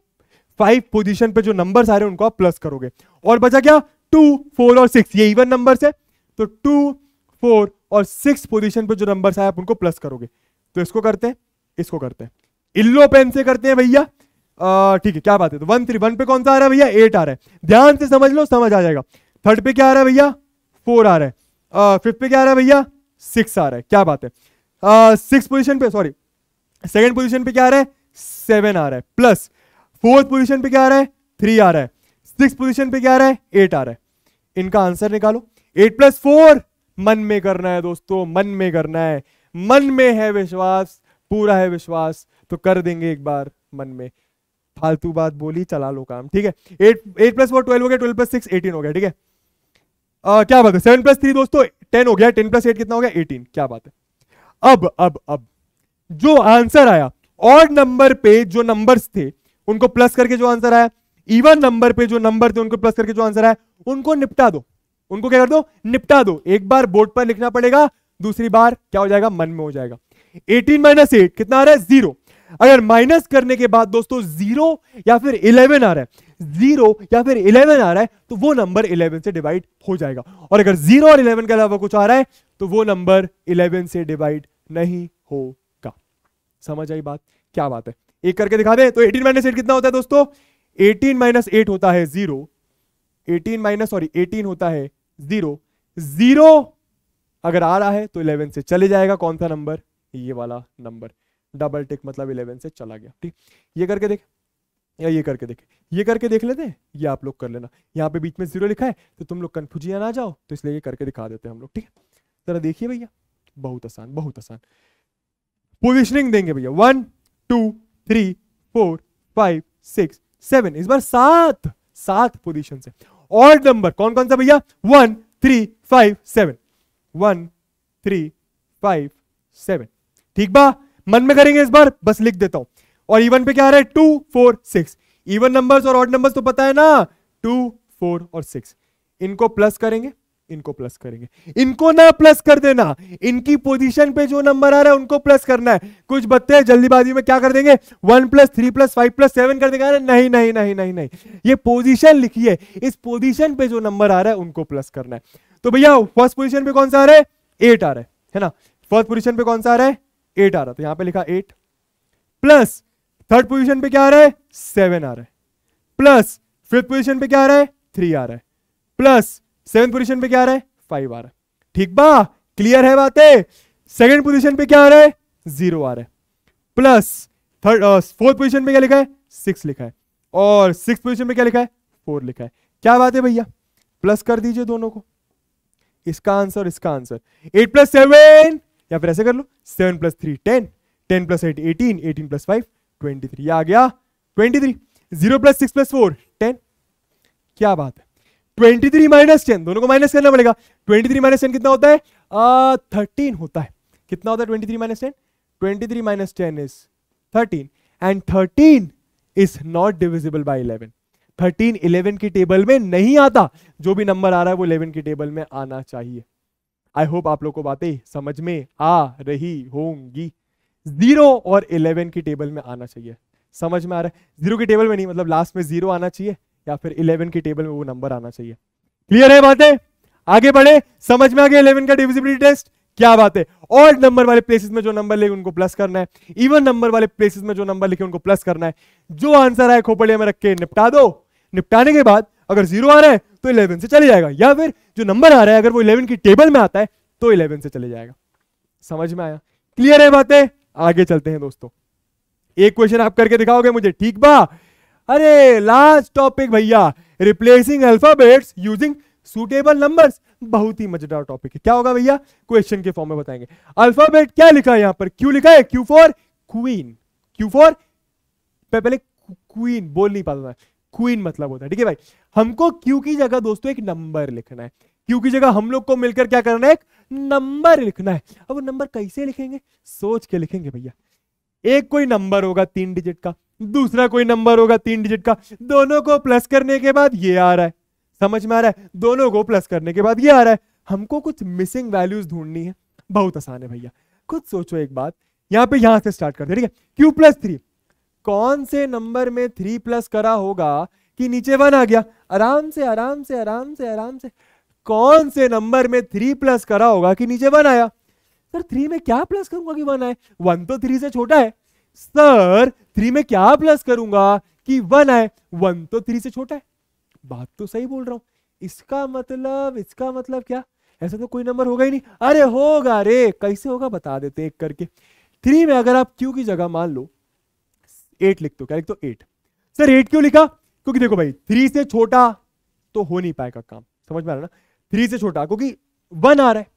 [SPEAKER 1] फाइव पोजिशन पे जो नंबर आ रहे हैं उनको आप प्लस करोगे और बचा क्या टू फोर और सिक्स ये इवन नंबर है तो टू फोर और सिक्स पोजिशन पे जो नंबर आए आप उनको प्लस करोगे तो इसको करते हैं इसको करते हैं इल्लो पेन से करते हैं भैया ठीक है क्या बात है तो वन थ्री वन पे कौन सा आ रहा है भैया एट आ रहा है ध्यान से समझ लो समझ आ जाएगा थर्ड पे क्या आ रहा है भैया फोर आ रहा है फिफ्थ पे क्या आ रहा है भैया सिक्स आ रहा है क्या बात है सिक्स पोजिशन पे सॉरी सेकेंड पोजिशन पे क्या आ रहा है सेवन आ रहा है प्लस फोर्थ पोजिशन पे क्या आ रहा है थ्री आ रहा है सिक्स पोजिशन पे क्या आ रहा है एट आ रहा है इनका आंसर निकालो एट प्लस फोर मन में करना है दोस्तों मन में करना है मन में है विश्वास पूरा है विश्वास तो कर देंगे एक बार मन में फालतू बात बोली चला लो काम ठीक है eight eight plus four twelve हो गया ट्वेल्व प्लस सिक्स एटीन हो गया ठीक है आ, क्या बात है सेवन प्लस थ्री दोस्तों टेन हो गया टेन प्लस एट कितना हो गया एटीन क्या बात है अब अब अब जो आंसर आया और नंबर पे जो नंबर्स थे उनको प्लस करके जो आंसर आया इवन नंबर पे जो नंबर थे उनको प्लस करके जो आंसर आया उनको निपटा दो उनको क्या कर दो निपटा दो एक बार बोर्ड पर लिखना पड़ेगा दूसरी बार क्या हो जाएगा मन में हो जाएगा 18 माइनस एट कितना आ रहा है जीरो अगर माइनस करने के बाद दोस्तों जीरो या फिर इलेवन आ रहा है जीरो या फिर इलेवन आ रहा है तो वो नंबर इलेवन से डिवाइड हो जाएगा और अगर जीरो और इलेवन के अलावा कुछ आ रहा है तो वो नंबर इलेवन से डिवाइड नहीं होगा समझ आई बात क्या बात है एक करके दिखा दे तो एटीन माइनस एट कितना होता है दोस्तों एटीन माइनस एट होता है zero eighteen minus sorry eighteen होता है जीरो जीरो अगर आ रहा है तो इलेवन से चले जाएगा कौन सा नंबर ये वाला नंबर डबल टिक मतलब इलेवन से चला गया ठीक ये करके देख या ये करके देख ये करके देख लेते हैं ये आप लोग कर लेना यहाँ पे बीच में जीरो लिखा है तो तुम लोग कन्फ्यूजिया ना जाओ तो इसलिए ये करके दिखा देते हैं हम लोग ठीक है जरा देखिए भैया बहुत आसान बहुत आसान पोजिशनिंग देंगे भैया one two three four five six seven इस बार सात सात पोजिशन से और नंबर कौन कौन सा भैया one three five seven one three five seven ठीक बा मन में करेंगे इस बार बस लिख देता हूं और इवन पे क्या आ रहा है two four six even numbers और ऑड नंबर्स तो पता है ना टू फोर और सिक्स इनको प्लस करेंगे इनको प्लस करेंगे इनको ना प्लस कर देना इनकी पोजीशन पे जो नंबर आ रहा है उनको प्लस करना है कुछ बत्ते जल्दीबाजी में क्या कर देंगे one plus three plus five plus seven कर देंगे अरे नहीं नहीं नहीं नहीं नहीं ये पोजीशन लिखिए इस पोजीशन पे जो नंबर आ रहा है उनको प्लस करना है तो भैया फर्स्ट पोजिशन पे कौन सा आ रहा है एट आ रहा है ना फर्स्ट पोजिशन पे कौन सा आ रहा है एट आ रहा था यहां पे लिखा एट प्लस थर्ड पोजीशन पे क्या आ रहा है सेवन आ रहा है प्लस फिफ्थ पोजीशन पे क्या आ रहा है थ्री आ रहा है प्लस सेवन पोजीशन पे क्या आ रहा है फाइव आ रहा है ठीक बा क्लियर है बातें सेकंड पोजीशन पे क्या आ रहा है जीरो आ रहा है प्लस थर्ड फोर्थ पोजिशन पे क्या लिखा है सिक्स लिखा है और सिक्स पोजिशन पे क्या लिखा है फोर लिखा है क्या बात है भैया प्लस कर दीजिए दोनों को इसका आंसर इसका आंसर एट प्लस सेवन या फिर ऐसे कर लो seven plus three ten ten plus eight eighteen eighteen plus five twenty three आ गया twenty three zero plus six plus four ten क्या बात है ट्वेंटी थ्री माइनस टेन दोनों को माइनस करना पड़ेगा ट्वेंटी थ्री माइनस टेन कितना होता है थर्टीन uh, होता है कितना होता है twenty three minus ten twenty three minus ten is thirteen and thirteen is not divisible by eleven thirteen eleven की टेबल में नहीं आता जो भी नंबर आ रहा है वो इलेवन की टेबल में आना चाहिए आई होप आप लोग को बातें समझ में आ रही होंगी जीरो और इलेवन की टेबल में आना चाहिए समझ में आ रहा है जीरो की टेबल में नहीं मतलब लास्ट में जीरो आना चाहिए या फिर इलेवन की टेबल में वो नंबर आना चाहिए क्लियर है बातें आगे बढ़े समझ में आ गया इलेवन का डिविजिबिलिटी टेस्ट क्या बात है और नंबर वाले प्लेसेस में जो नंबर लिखे उनको प्लस करना है इवन नंबर वाले प्लेसेस में जो नंबर लिखे उनको प्लस करना है जो आंसर आए खोपड़िया में रख के निपटा दो निपटाने के बाद अगर जीरो आ रहा है तो इलेवन से चले जाएगा या फिर जो नंबर आ रहा है अगर वो इलेवन की टेबल में आता है तो इलेवन से चले जाएगा समझ में आया क्लियर है बातें आगे चलते हैं दोस्तों एक क्वेश्चन आप करके दिखाओगे मुझे ठीक बा अरे लास्ट टॉपिक भैया replacing alphabets using suitable numbers बहुत ही मजेदार टॉपिक है क्या होगा भैया क्वेश्चन के फॉर्म में बताएंगे अल्फाबेट क्या लिखा है यहां पर क्यू लिखा है Q for queen Q for पहले क्वीन बोल नहीं पाता था क्वीन मतलब होता है ठीक है भाई हमको क्यू की जगह दोस्तों एक नंबर लिखना है क्यू की जगह हम लोग को मिलकर क्या करना है एक नंबर लिखना है अब वो नंबर कैसे लिखेंगे सोच के लिखेंगे भैया एक कोई नंबर होगा तीन डिजिट का दूसरा कोई नंबर होगा तीन डिजिट का दोनों को प्लस करने के बाद ये आ रहा है समझ में आ रहा है दोनों को प्लस करने के बाद ये आ रहा है हमको कुछ मिसिंग वैल्यूज ढूंढनी है बहुत आसान है भैया खुद सोचो एक बात यहाँ पे यहां से स्टार्ट करते हैं ठीक है क्यू प्लस थ्री कौन से नंबर में थ्री प्लस करा होगा कि नीचे वन आ गया आराम से आराम से आराम से आराम से कौन से नंबर में थ्री प्लस करा होगा कि नीचे वन आया सर थ्री में क्या प्लस करूंगा कि वन आए वन तो थ्री से छोटा है सर थ्री में क्या प्लस करूंगा कि वन आए वन तो थ्री से छोटा है बात तो सही बोल रहा हूं इसका मतलब इसका मतलब क्या ऐसा तो कोई नंबर होगा ही नहीं अरे होगा अरे कैसे होगा बता देते एक करके थ्री में अगर आप क्यू की जगह मान लो एट लिख दो क्या लिख दो एट सर एट क्यों लिखा क्योंकि देखो भाई थ्री से छोटा तो हो नहीं पाएगा काम समझ में आ रहा है ना थ्री से छोटा क्योंकि वन आ रहा है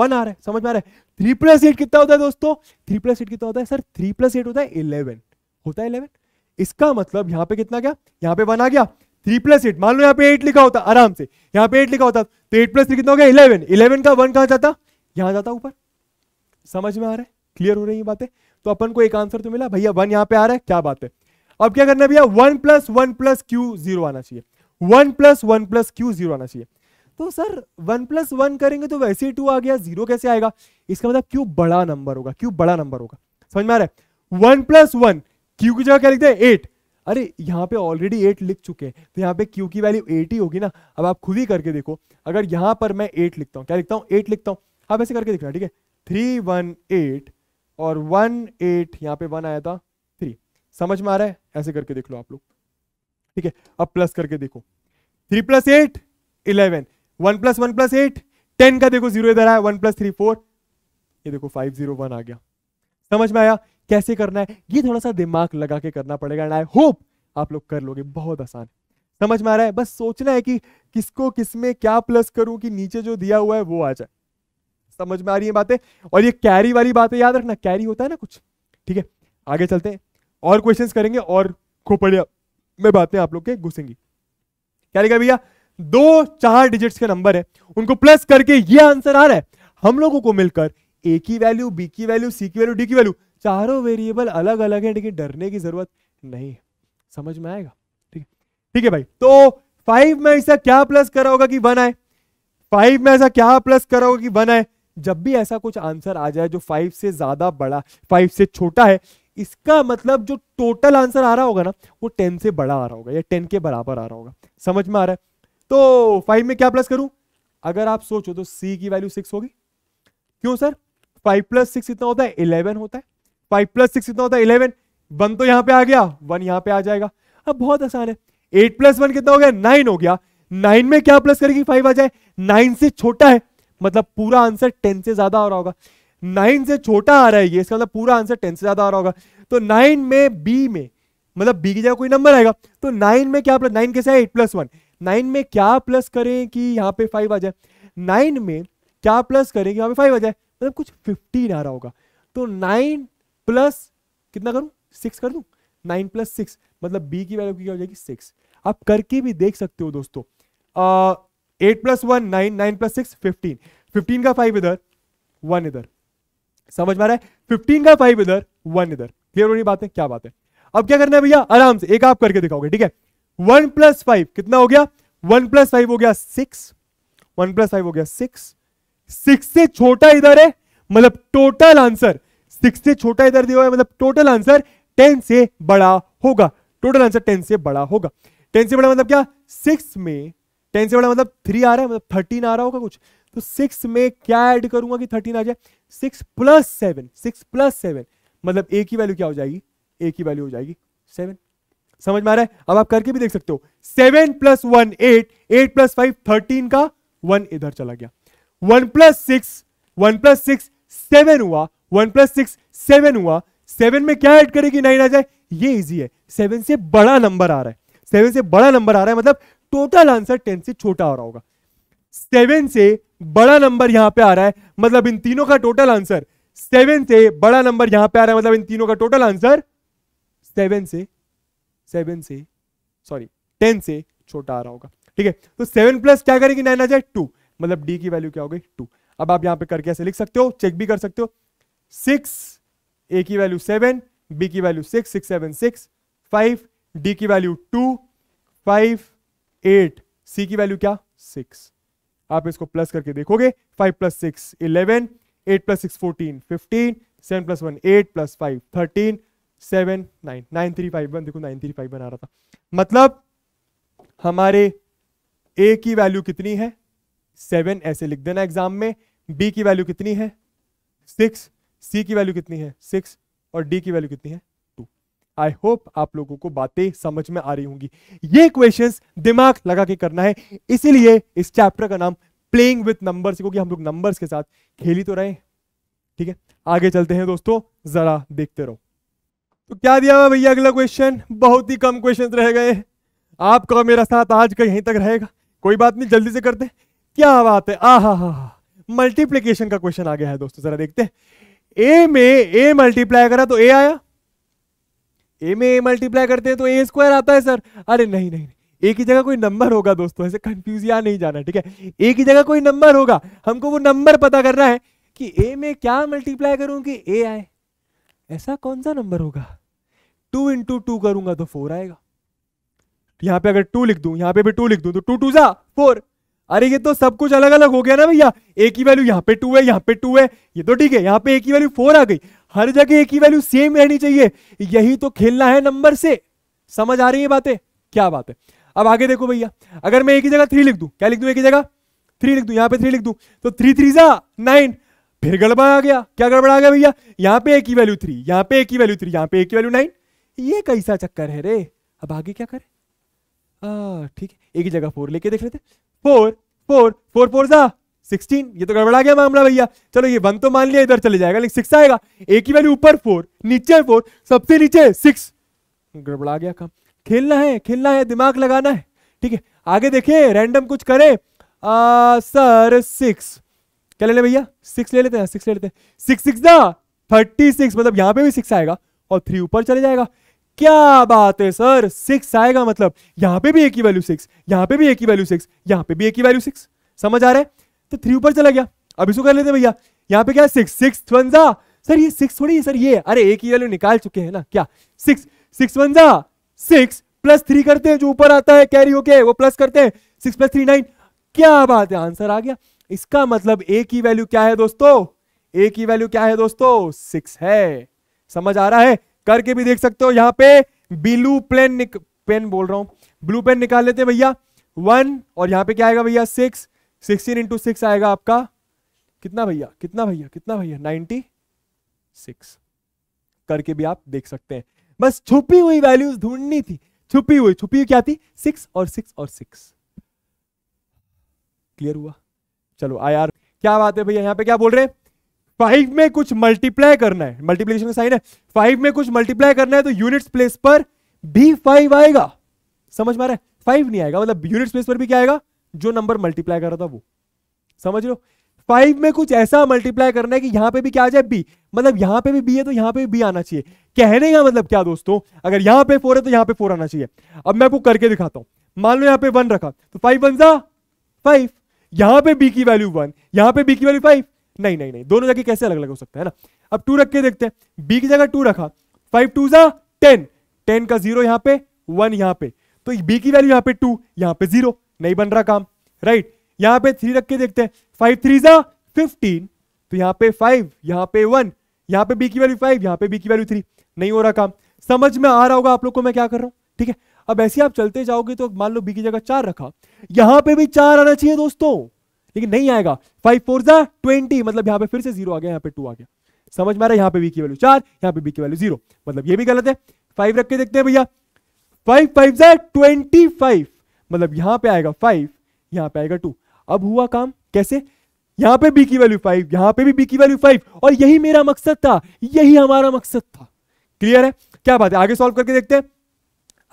[SPEAKER 1] वन आ रहा है समझ में आ रहा है थ्री प्लस एट कितना होता है दोस्तों थ्री प्लस एट कितना होता है सर थ्री प्लस एट होता है इलेवन होता है इलेवन इसका मतलब यहाँ पे कितना गया यहाँ पे वन आ गया थ्री प्लस एट मान लो यहाँ पे एट लिखा होता आराम से यहाँ पे एट लिखा होता तो एट प्लस कितना हो गया इलेवन इलेवन का वन कहा जाता यहाँ जाता ऊपर समझ में आ रहा है क्लियर हो रही है बातें तो अपन को एक आंसर तो मिला भैया वन यहाँ पे आ रहा है क्या बात है अब क्या करना भैया one plus one plus Q zero आना चाहिए one plus one plus Q zero आना चाहिए तो सर वन प्लस वन करेंगे तो वैसे ही टू आ गया जीरो कैसे आएगा इसका मतलब क्यू बड़ा नंबर होगा क्यू बड़ा नंबर होगा समझ में आ रहा है वन प्लस वन क्यू की जगह क्या लिखते हैं एट अरे यहाँ पे ऑलरेडी एट लिख चुके हैं तो यहाँ पे क्यू की वैल्यू एट ही होगी ना अब आप खुद ही करके देखो अगर यहाँ पर मैं एट लिखता हूँ क्या लिखता हूँ एट लिखता हूँ आप ऐसे करके देखना ठीक है थ्री वन एट और वन एट यहाँ पे वन आया था थ्री समझ में आ रहा है ऐसे करके देख लो आप लोग ठीक है अब प्लस करके देखो three plus eight eleven one plus one plus eight ten का देखो जीरो इधर आया वन प्लस थ्री फोर ये देखो फाइव जीरो वन आ गया समझ में आया कैसे करना है ये थोड़ा सा दिमाग लगा के करना पड़ेगा एंड आई होप आप लोग कर लोगे बहुत आसान है समझ में आ रहा है बस सोचना है कि किसको किसमें क्या प्लस करूं कि नीचे जो दिया हुआ है वो आ जाए समझ में आ रही है बातें और ये कैरी वाली बातें याद रखना कैरी होता है ना कुछ ठीक है आगे चलते हैं और क्वेश्चंस करेंगे और खोपड़िया में बातें आप लोग के घुसेंगी क्या लिखा भैया दो चार डिजिट्स के नंबर है उनको प्लस करके ये आंसर आ रहा है हम लोगों को मिलकर ए की वैल्यू बी की वैल्यू सी की वैल्यू डी की वैल्यू चारों वेरिएबल अलग अलग है लेकिन डरने की जरूरत नहीं है समझ में आएगा ठीक है ठीक है भाई तो फाइव में ऐसा क्या प्लस करा होगा कि वन आए फाइव में ऐसा क्या प्लस करा होगा कि वन आए जब भी ऐसा कुछ आंसर आ जाए जो फाइव से ज्यादा बड़ा फाइव से छोटा है इसका मतलब जो टोटल आंसर आ रहा होगा ना वो टेन से बड़ा आ रहा होगा या टेन के बराबर आ रहा होगा समझ में आ रहा है तो फाइव में क्या प्लस करूं अगर आप सोचो तो सी की वैल्यू सिक्स होगी क्यों सर फाइव प्लस सिक्स इतना होता है इलेवन होता है फाइव प्लस सिक्स इतना होता है इलेवन वन तो यहां पे आ गया वन यहां पे आ जाएगा अब बहुत आसान है एट प्लस वन कितना हो गया नाइन हो गया नाइन में क्या प्लस करेगी फाइव आ जाए नाइन से छोटा है मतलब पूरा आंसर टेन से ज्यादा आ रहा होगा नाइन से छोटा आ रहा है ये इसका मतलब पूरा आंसर टेन से ज्यादा आ रहा होगा तो नाइन में बी में मतलब बी की जगह कोई नंबर आएगा तो नाइन में क्या प्लस नाइन कैसे है एट प्लस वन नाइन में क्या प्लस करें कि यहाँ पे फाइव आ जाए नाइन में क्या प्लस करें कि यहाँ पे फाइव आ जाए मतलब कुछ फिफ्टीन आ रहा होगा तो नाइन प्लस कितना करूँ सिक्स कर दूँ नाइन प्लस सिक्स मतलब बी की वैल्यू क्या हो जाएगी सिक्स आप करके भी देख सकते हो दोस्तों eight plus one nine nine plus six fifteen fifteen का फाइव इधर वन इधर समझ में आ रहा है फिफ्टीन का फाइव इधर वन इधर क्लियर हो रही बात है क्या बात है अब क्या करना है भैया आराम से एक आप करके दिखाओगे ठीक है वन प्लस फाइव कितना हो गया वन प्लस फाइव हो गया सिक्स वन प्लस फाइव हो गया सिक्स सिक्स से छोटा इधर है मतलब टोटल आंसर सिक्स से छोटा इधर दिया हुआ है मतलब टोटल आंसर टेन से बड़ा होगा टोटल आंसर टेन से बड़ा होगा टेन से बड़ा मतलब क्या सिक्स में टेन से बड़ा मतलब थ्री आ रहा है मतलब थर्टीन आ रहा होगा कुछ तो सिक्स में क्या ऐड करूंगा कि थर्टीन आ जाए six plus seven six plus seven मतलब ए की वैल्यू क्या हो जाएगी ए की वैल्यू हो जाएगी सेवन समझ में आ रहा है अब आप करके भी देख सकते हो seven plus one eight eight plus five thirteen का वन इधर चला गया one plus six one plus six seven हुआ वन प्लस सिक्स सेवन हुआ सेवन में क्या ऐड करेगी नाइन आ जाए ये इजी है सेवन से बड़ा नंबर आ रहा है सेवन से बड़ा नंबर आ रहा है मतलब टोटल आंसर टेन से छोटा आ रहा होगा सेवन से बड़ा नंबर यहां पे आ रहा है मतलब इन तीनों का टोटल आंसर सेवन से बड़ा नंबर यहां पे आ रहा है मतलब इन तीनों का टोटल आंसर सेवन से सेवन से सॉरी टेन से छोटा आ रहा होगा ठीक है तो सेवन प्लस क्या करेंगे नाइन आ जाए टू मतलब डी की वैल्यू क्या हो गई टू अब आप यहां पे करके ऐसे लिख सकते हो चेक भी कर सकते हो सिक्स ए की वैल्यू सेवन बी की value six six seven six five D की value two five eight C की वैल्यू क्या सिक्स आप इसको प्लस करके देखोगे five plus six eleven eight plus six fourteen fifteen seven plus one eight plus five thirteen seven nine nine three five one देखो nine three five बना आ रहा था मतलब हमारे ए की वैल्यू कितनी है सेवन ऐसे लिख देना एग्जाम में बी की वैल्यू कितनी है सिक्स सी की वैल्यू कितनी है सिक्स और डी की वैल्यू कितनी है आई होप आप लोगों को बातें समझ में आ रही होंगी ये क्वेश्चन दिमाग लगा के करना है इसीलिए इस चैप्टर का नाम प्लेइंग विथ नंबर क्योंकि हम लोग नंबर्स के साथ खेली तो रहे ठीक है आगे चलते हैं दोस्तों जरा देखते रहो तो क्या दिया हुआ भैया अगला क्वेश्चन बहुत ही कम क्वेश्चन रह गए आपका मेरा साथ आज का यहीं तक रहेगा कोई बात नहीं जल्दी से करते क्या बात है आ हा हा मल्टीप्लीकेशन का क्वेश्चन आ गया है दोस्तों जरा देखते हैं ए में ए मल्टीप्लाई करा तो ए आया ए में ए मल्टीप्लाई करते हैं तो ए स्क्वायर आता है सर अरे नहीं नहीं ए की जगह कोई नंबर होगा दोस्तों ऐसे कंफ्यूज या नहीं जाना ठीक है ए की जगह कोई नंबर होगा हमको वो नंबर पता करना है कि ए में क्या मल्टीप्लाई करूं कि ए आए ऐसा कौन सा नंबर होगा टू इंटू टू करूंगा तो फोर आएगा यहां पे अगर टू लिख दू यहां पे भी टू लिख दू तो टू टू सा फोर अरे ये तो सब कुछ अलग अलग हो गया ना भैया ए की वैल्यू यहाँ पे टू है यहाँ पे टू है ये तो ठीक है यहाँ पे ए की वैल्यू फोर आ गई हर जगह एक ही वैल्यू सेम रहनी चाहिए यही तो खेलना है नंबर से समझ आ रही है बातें क्या बात है अब आगे देखो भैया अगर मैं एक ही जगह थ्री लिख दू क्या लिख दू एक ही जगह थ्री लिख दू यहां पर थ्री लिख दू तो थ्री थ्री जा नाइन फिर गड़बड़ा आ गया क्या गड़बड़ा गया भैया यहाँ पे एक ही वैल्यू थ्री यहाँ पे एक ही वैल्यू थ्री यहाँ पे एक ही वैल्यू नाइन ये कैसा चक्कर है रे अब आगे क्या करे ठीक है एक ही जगह फोर लेके देख लेते फोर फोर फोर फोर जा सिक्सटीन ये तो गड़बड़ा गया मामला भैया चलो ये वन तो मान लिया इधर चले जाएगा लेकिन सिक्स आएगा एक ही वैल्यू ऊपर फोर नीचे फोर सबसे नीचे सिक्स गड़बड़ा गया काम खेलना है खेलना है दिमाग लगाना है ठीक है आगे देखे रैंडम कुछ करे आ, सर सिक्स क्या ले भैया सिक्स ले लेते हैं सिक्स ले लेते हैं सिक्स सिक्स ना थर्टी सिक्स मतलब यहाँ पे भी सिक्स आएगा और थ्री ऊपर चले जाएगा क्या बात है सर सिक्स आएगा मतलब यहां पे भी एक ही वैल्यू सिक्स यहाँ पे भी एक ही वैल्यू सिक्स यहाँ पे भी एक ही वैल्यू सिक्स समझ आ रहा है तो थ्री ऊपर चला गया अब इसको कर लेते भैया यहाँ पे क्या सिक्स सिक्स वन जा सर ये सिक्स थोड़ी है सर ये अरे एक ही वैल्यू निकाल चुके हैं ना क्या सिक्स सिक्स वन जा सिक्स प्लस थ्री करते हैं जो ऊपर आता है कैरी ओके वो प्लस करते हैं सिक्स प्लस थ्री नाइन क्या बात है आंसर आ गया इसका मतलब ए की वैल्यू क्या है दोस्तों ए की वैल्यू क्या है दोस्तों सिक्स है समझ आ रहा है करके भी देख सकते हो यहाँ पे ब्लू प्लेन पेन बोल रहा हूं ब्लू पेन निकाल लेते हैं भैया वन और यहाँ पे क्या आएगा भैया सिक्स सिक्सटीन इंटू सिक्स आएगा आपका कितना भैया कितना भैया कितना भैया नाइनटी सिक्स करके भी आप देख सकते हैं बस छुपी हुई वैल्यूज ढूंढनी थी छुपी हुई छुपी हुई क्या थी सिक्स और सिक्स और सिक्स क्लियर हुआ चलो आई आर क्या बात है भैया यहां पे क्या बोल रहे हैं फाइव में कुछ मल्टीप्लाई करना है मल्टीप्लीकेशन का साइन है फाइव में कुछ मल्टीप्लाई करना है तो यूनिट्स प्लेस पर भी फाइव आएगा समझ में आ रहा है फाइव नहीं आएगा मतलब यूनिट्स प्लेस पर भी क्या आएगा जो नंबर मल्टीप्लाई कर रहा था वो समझ लो फाइव में कुछ ऐसा मल्टीप्लाई करना है कि यहां पे भी क्या आ जाए बी मतलब यहां पे भी बी है तो यहां पे भी बी आना चाहिए कहने का मतलब क्या दोस्तों अगर यहां पे फोर है तो यहां पे फोर आना चाहिए अब मैं आपको करके दिखाता हूं मान लो यहां पे वन रखा तो फाइव वन सा फाइव यहां पे बी की वैल्यू वन यहां पे बी की वैल्यू फाइव नहीं नहीं नहीं दोनों जगह कैसे अलग अलग हो सकता है ना अब टू रख के देखते हैं बी की जगह टू रखा फाइव टू सा टेन टेन का जीरो यहां पे वन यहां पे तो बी की वैल्यू यहां पे टू यहां पे जीरो नहीं बन रहा काम राइट यहां पे थ्री रख के देखते हैं फाइव थ्री जा फिफ्टीन तो यहाँ पे फाइव यहां पे वन यहां पे बी की वैल्यू फाइव यहां पे बी की वैल्यू थ्री नहीं हो रहा काम समझ में आ रहा होगा आप लोग को मैं क्या कर रहा हूं ठीक है अब ऐसे आप चलते जाओगे तो मान लो बी की जगह चार रखा यहां पे भी चार आना चाहिए दोस्तों लेकिन नहीं आएगा फाइव फोर जा ट्वेंटी मतलब यहाँ पे फिर से जीरो आ गया यहाँ पे टू आ गया समझ में आ रहा है यहाँ पे बी की वैल्यू चार यहाँ पे बी की वैल्यू जीरो मतलब ये भी गलत है फाइव रख के देखते हैं भैया फाइव फाइव जा ट्वेंटी फाइव मतलब यहां पे आएगा फाइव यहां पे आएगा टू अब हुआ काम कैसे यहां पे बी की वैल्यू फाइव यहां पे भी बी की वैल्यू फाइव और यही मेरा मकसद था यही हमारा मकसद था क्लियर है क्या बात है आगे सॉल्व करके देखते हैं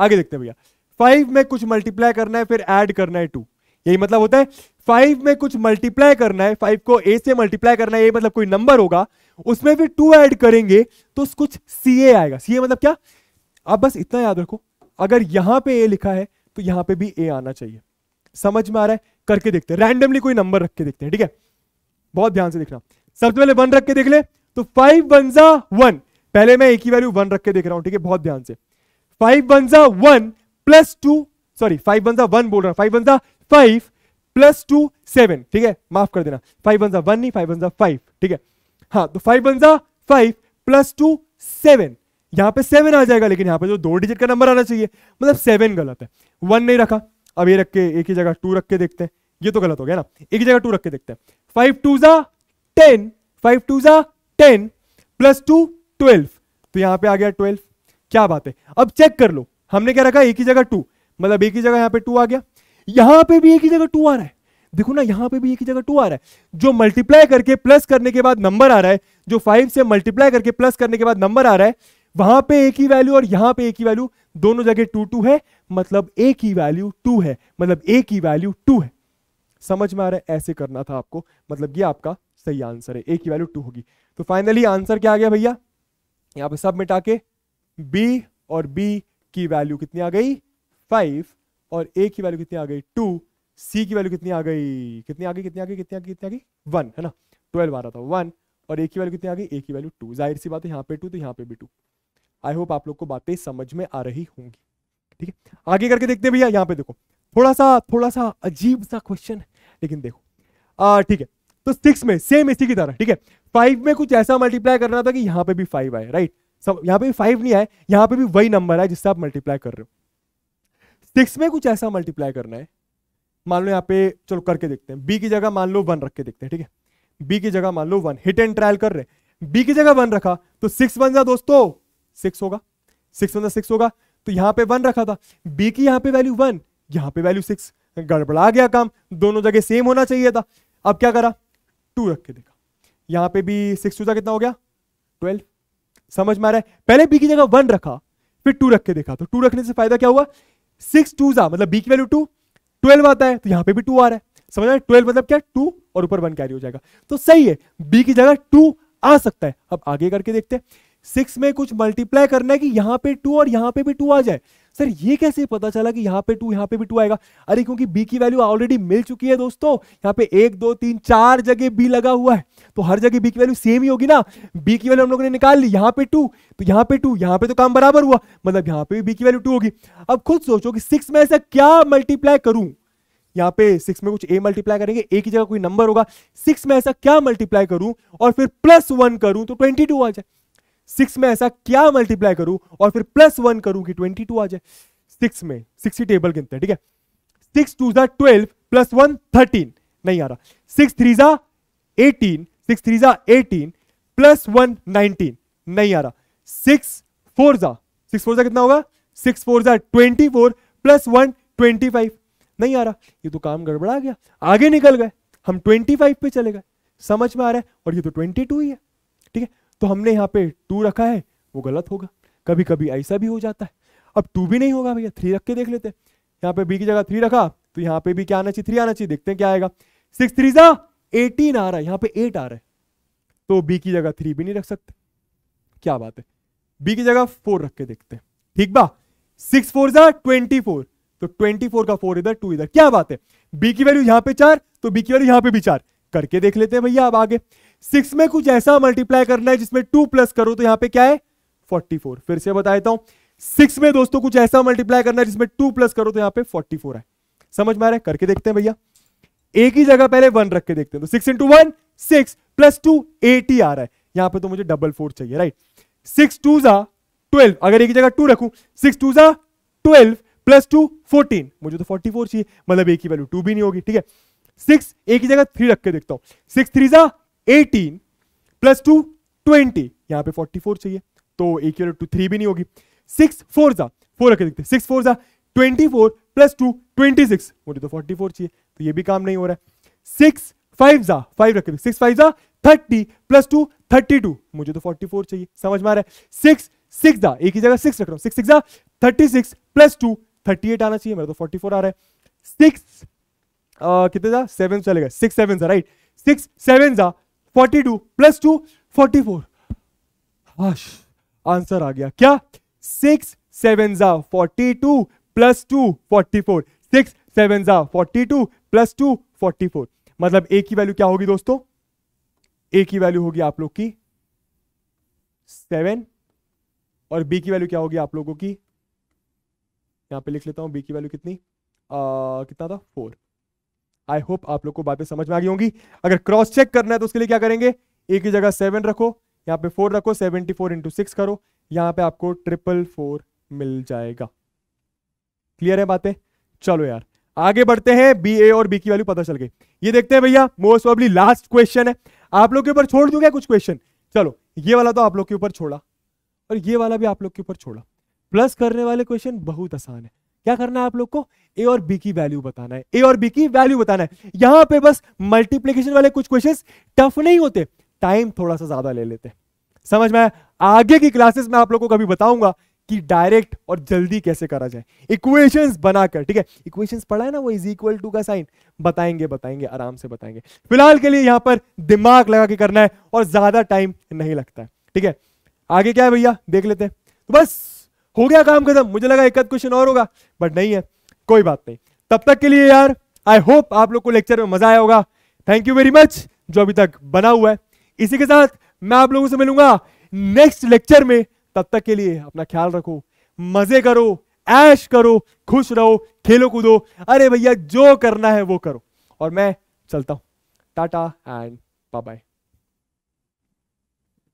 [SPEAKER 1] आगे देखते हैं भैया फाइव में कुछ मल्टीप्लाई करना है फिर एड करना है टू यही मतलब होता है फाइव में कुछ मल्टीप्लाई करना है फाइव को ए से मल्टीप्लाई करना है ये मतलब कोई नंबर होगा उसमें फिर टू ऐड करेंगे तो कुछ सी ए आएगा सी ए मतलब क्या आप बस इतना याद रखो अगर यहां पे ए लिखा है तो यहां पे भी ए आना चाहिए समझ में आ रहा है करके देखते हैं रैंडमली कोई नंबर रख के देखते हैं ठीक है बहुत ध्यान से देखना सबसे पहले वन रख के देख ले तो फाइव वन जा वन पहले मैं एक ही वैल्यू वन रख के देख रहा हूं ठीक है बहुत ध्यान से फाइव वन जा one plus two sorry five one जा वन बोल रहा हूं फाइव वन जा फाइव प्लस टू सेवन ठीक है माफ कर देना फाइव वन जा वन नहीं फाइव वन जा फाइव ठीक है हाँ तो फाइव वन जा फाइव प्लस टू सेवन यहाँ पे सेवन आ जाएगा लेकिन यहाँ पे जो दो डिजिट का नंबर आना चाहिए मतलब सेवन गलत है वन नहीं रखा अब ये रख के एक ही जगह टू रख के देखते हैं ये तो गलत हो गया ना एक जगह टू रख के देखते हैं फाइव टू जा टेन फाइव टू जा टेन प्लस टू ट्वेल्व तो यहाँ पे आ गया ट्वेल्व क्या बात है अब चेक कर लो हमने क्या रखा एक ही जगह टू मतलब एक ही जगह यहाँ पे टू आ गया यहां पे भी एक ही जगह टू आ रहा है देखो ना यहां पे भी एक ही जगह टू आ रहा है जो मल्टीप्लाई करके प्लस करने के बाद नंबर आ रहा है जो फाइव से मल्टीप्लाई करके प्लस करने के बाद नंबर आ रहा है वहां पे ए की वैल्यू और यहां पे ए की वैल्यू दोनों जगह टू टू है मतलब ए की वैल्यू टू है मतलब ए की वैल्यू टू है समझ में आ रहा है ऐसे करना था आपको मतलब ये आपका सही आंसर है ए की वैल्यू टू होगी तो फाइनली आंसर क्या आ गया भैया यहां पे सब मिटा के बी और बी की वैल्यू कितनी आ गई फाइव और ए की वैल्यू कितनी आ गई टू सी की वैल्यू कितनी आ गई कितनी आ गई कितनी आ गई कितनी आ गई कितनी आ गई वन है ना ट्वेल्व आ रहा था वन और ए की वैल्यू कितनी आ गई ए की वैल्यू टू जाहिर सी बात है यहाँ पे टू तो यहाँ पे भी टू आई होप आप लोग को बातें समझ में आ रही होंगी ठीक है आगे करके देखते हैं भैया यहाँ पे देखो थोड़ा सा थोड़ा सा अजीब सा क्वेश्चन है लेकिन देखो ठीक है तो सिक्स में सेम इसी की तरह ठीक है फाइव में कुछ ऐसा मल्टीप्लाई करना था कि यहाँ पे भी फाइव आए राइट सब यहाँ पे भी फाइव नहीं आए यहाँ पे भी वही नंबर है जिससे आप मल्टीप्लाई कर रहे हो सिक्स में कुछ ऐसा मल्टीप्लाई करना है मान लो यहाँ पे चलो करके देखते हैं बी की जगह मान लो वन रख के देखते हैं ठीक है बी की जगह मान लो वन हिट एंड ट्रायल कर रहे बी की जगह वन रखा तो सिक्स बन जा दोस्तों सिक्स होगा सिक्स वन सिक्स होगा तो यहां पे वन रखा था बी की यहां पे वैल्यू वन यहां पे वैल्यू सिक्स गड़बड़ा गया काम दोनों जगह सेम होना चाहिए था अब क्या करा टू रख के देखा यहां पे भी सिक्स टू कितना हो गया ट्वेल्व समझ में आ रहा है पहले बी की जगह वन रखा फिर टू रख के देखा तो टू रखने से फायदा क्या हुआ सिक्स टू जा मतलब बी की वैल्यू टू ट्वेल्व आता है तो यहां पे भी टू आ रहा है समझ में ट्वेल्व मतलब क्या टू और ऊपर वन कैरी हो जाएगा तो सही है बी की जगह टू आ सकता है अब आगे करके देखते हैं सिक्स में कुछ मल्टीप्लाई करना है कि यहाँ पे टू और यहाँ पे भी टू आ जाए सर ये कैसे पता चला कि यहाँ पे टू यहाँ पे भी टू आएगा अरे क्योंकि बी की वैल्यू ऑलरेडी मिल चुकी है दोस्तों यहाँ पे एक दो तीन चार जगह बी लगा हुआ है तो हर जगह बी की वैल्यू सेम ही होगी ना बी की वैल्यू हम लोगों ने निकाल ली यहाँ पे टू तो यहाँ पे टू यहाँ पे तो काम बराबर हुआ मतलब यहाँ पे भी बी की वैल्यू टू होगी अब खुद सोचो कि सिक्स में ऐसा क्या मल्टीप्लाई करूं यहाँ पे सिक्स में कुछ ए मल्टीप्लाई करेंगे ए की जगह कोई नंबर होगा सिक्स में ऐसा क्या मल्टीप्लाई करूं और फिर प्लस वन करूं तो ट्वेंटी टू आ जाए सिक्स में ऐसा क्या मल्टीप्लाई करूं और फिर प्लस वन करूं कि ट्वेंटी टू आ जाए सिक्स में सिक्स ही टेबल गिनते हैं ठीक है सिक्स टू जा ट्वेल्व प्लस वन थर्टीन नहीं आ रहा सिक्स थ्री जा एटीन सिक्स थ्री जा एटीन प्लस वन नाइनटीन नहीं आ रहा सिक्स फोर जा सिक्स फोर जा कितना होगा सिक्स फोर जा twenty four plus one twenty five नहीं आ रहा ये तो काम गड़बड़ा गया आगे निकल गए हम ट्वेंटी फाइव पे चले गए समझ में आ रहा है और ये तो ट्वेंटी टू ही है ठीक है तो हमने यहाँ पे टू रखा है वो गलत होगा कभी कभी ऐसा भी हो जाता है अब टू भी नहीं होगा भैया थ्री रख के देख लेते हैं यहाँ पे बी की जगह थ्री रखा तो यहाँ पे भी क्या आना चाहिए थ्री आना चाहिए देखते हैं क्या आएगा सिक्स थ्री सा एटीन आ रहा है यहाँ पे एट आ रहा है तो बी की जगह थ्री भी नहीं रख सकते क्या बात है बी की जगह फोर रख के देखते हैं ठीक बा सिक्स फोर सा ट्वेंटी फोर तो ट्वेंटी फोर का फोर इधर टू इधर क्या बात है बी की वैल्यू यहाँ पे चार तो बी की वैल्यू यहाँ पे भी चार करके देख लेते हैं भैया अब आगे सिक्स में कुछ ऐसा मल्टीप्लाई करना है जिसमें टू प्लस करो तो यहां पे क्या है फोर्टी फोर फिर से बता देता हूं सिक्स में दोस्तों कुछ ऐसा मल्टीप्लाई करना है जिसमें टू प्लस करो तो यहां पे फोर्टी फोर है समझ में आ रहा है करके देखते हैं भैया एक ही जगह पहले वन रख के देखते हैं तो six into one six plus two eighty आ रहा है यहां पर तो मुझे डबल फोर चाहिए राइट सिक्स टू जा ट्वेल्व अगर एक ही जगह टू रखू सिक्स टू जा ट्वेल्व प्लस टू फोर्टीन मुझे तो फोर्टी फोर चाहिए मतलब एक ही वैल्यू टू भी नहीं होगी ठीक है सिक्स एक ही जगह थ्री रख के देखता हूं सिक्स थ्री जा एटीन प्लस टू ट्वेंटी यहां पे फोर्टी फोर चाहिए तो ए की टू थ्री भी नहीं होगी सिक्स फोर जा फोर रखे देखते सिक्स फोर जा twenty four plus two twenty six मुझे तो फोर्टी फोर चाहिए तो ये भी काम नहीं हो रहा है सिक्स फाइव जा फाइव रखे सिक्स फाइव जा thirty plus two thirty two मुझे तो फोर्टी फोर चाहिए समझ में आ रहा है सिक्स सिक्स जा एक ही जगह सिक्स रख रहा हूँ सिक्स सिक्स जा thirty six plus two thirty eight आना चाहिए मेरा तो फोर्टी फोर आ रहा है सिक्स कितने जा सेवन चलेगा सिक्स सेवन जा राइट सिक्स सेवन जा forty two plus two forty four हाश आंसर आ गया क्या सिक्स सेवन जा forty two plus two forty four six seven जा forty two plus two forty four मतलब ए की वैल्यू क्या होगी दोस्तों ए की वैल्यू होगी आप लोग की सेवन और बी की वैल्यू क्या होगी आप लोगों की यहां पे लिख लेता हूं बी की वैल्यू कितनी आ, कितना था फोर आई होप आप लोग को बातें समझ में आ गई होंगी अगर क्रॉस चेक करना है तो उसके लिए क्या करेंगे एक ही जगह सेवन रखो यहाँ पे फोर रखो सेवेंटी फोर इंटू सिक्स करो यहाँ पे आपको ट्रिपल फोर मिल जाएगा क्लियर है बातें चलो यार आगे बढ़ते हैं बी ए और बी की वैल्यू पता चल गई ये देखते हैं भैया मोस्ट ऑबली लास्ट क्वेश्चन है आप लोग के ऊपर छोड़ दूंगा कुछ क्वेश्चन चलो ये वाला तो आप लोग के ऊपर छोड़ा और ये वाला भी आप लोग के ऊपर छोड़ा प्लस करने वाले क्वेश्चन बहुत आसान है क्या करना है आप लोग को ए और बी की वैल्यू बताना है ए और बी की वैल्यू बताना है यहां पे बस मल्टीप्लीकेशन वाले कुछ क्वेश्चंस टफ नहीं होते टाइम थोड़ा सा ज्यादा ले लेते समझ में आगे की क्लासेस में आप लोग को कभी बताऊंगा कि डायरेक्ट और जल्दी कैसे करा जाए इक्वेशन बनाकर ठीक है इक्वेशन पढ़ा है ना वो इज इक्वल टू का साइन बताएंगे बताएंगे आराम से बताएंगे फिलहाल के लिए यहां पर दिमाग लगा के करना है और ज्यादा टाइम नहीं लगता है ठीक है आगे क्या है भैया देख लेते हैं तो बस हो गया काम खत्म मुझे लगा एक क्वेश्चन और होगा बट नहीं है कोई बात नहीं तब तक के लिए यार आई होप आप लोग को लेक्चर में मजा आया होगा थैंक यू वेरी मच जो अभी तक बना हुआ है इसी के साथ मैं आप लोगों से मिलूंगा नेक्स्ट लेक्चर में तब तक के लिए अपना ख्याल रखो मजे करो ऐश करो खुश रहो खेलो कूदो अरे भैया जो करना है वो करो और मैं चलता हूं टाटा एंड बाय बाय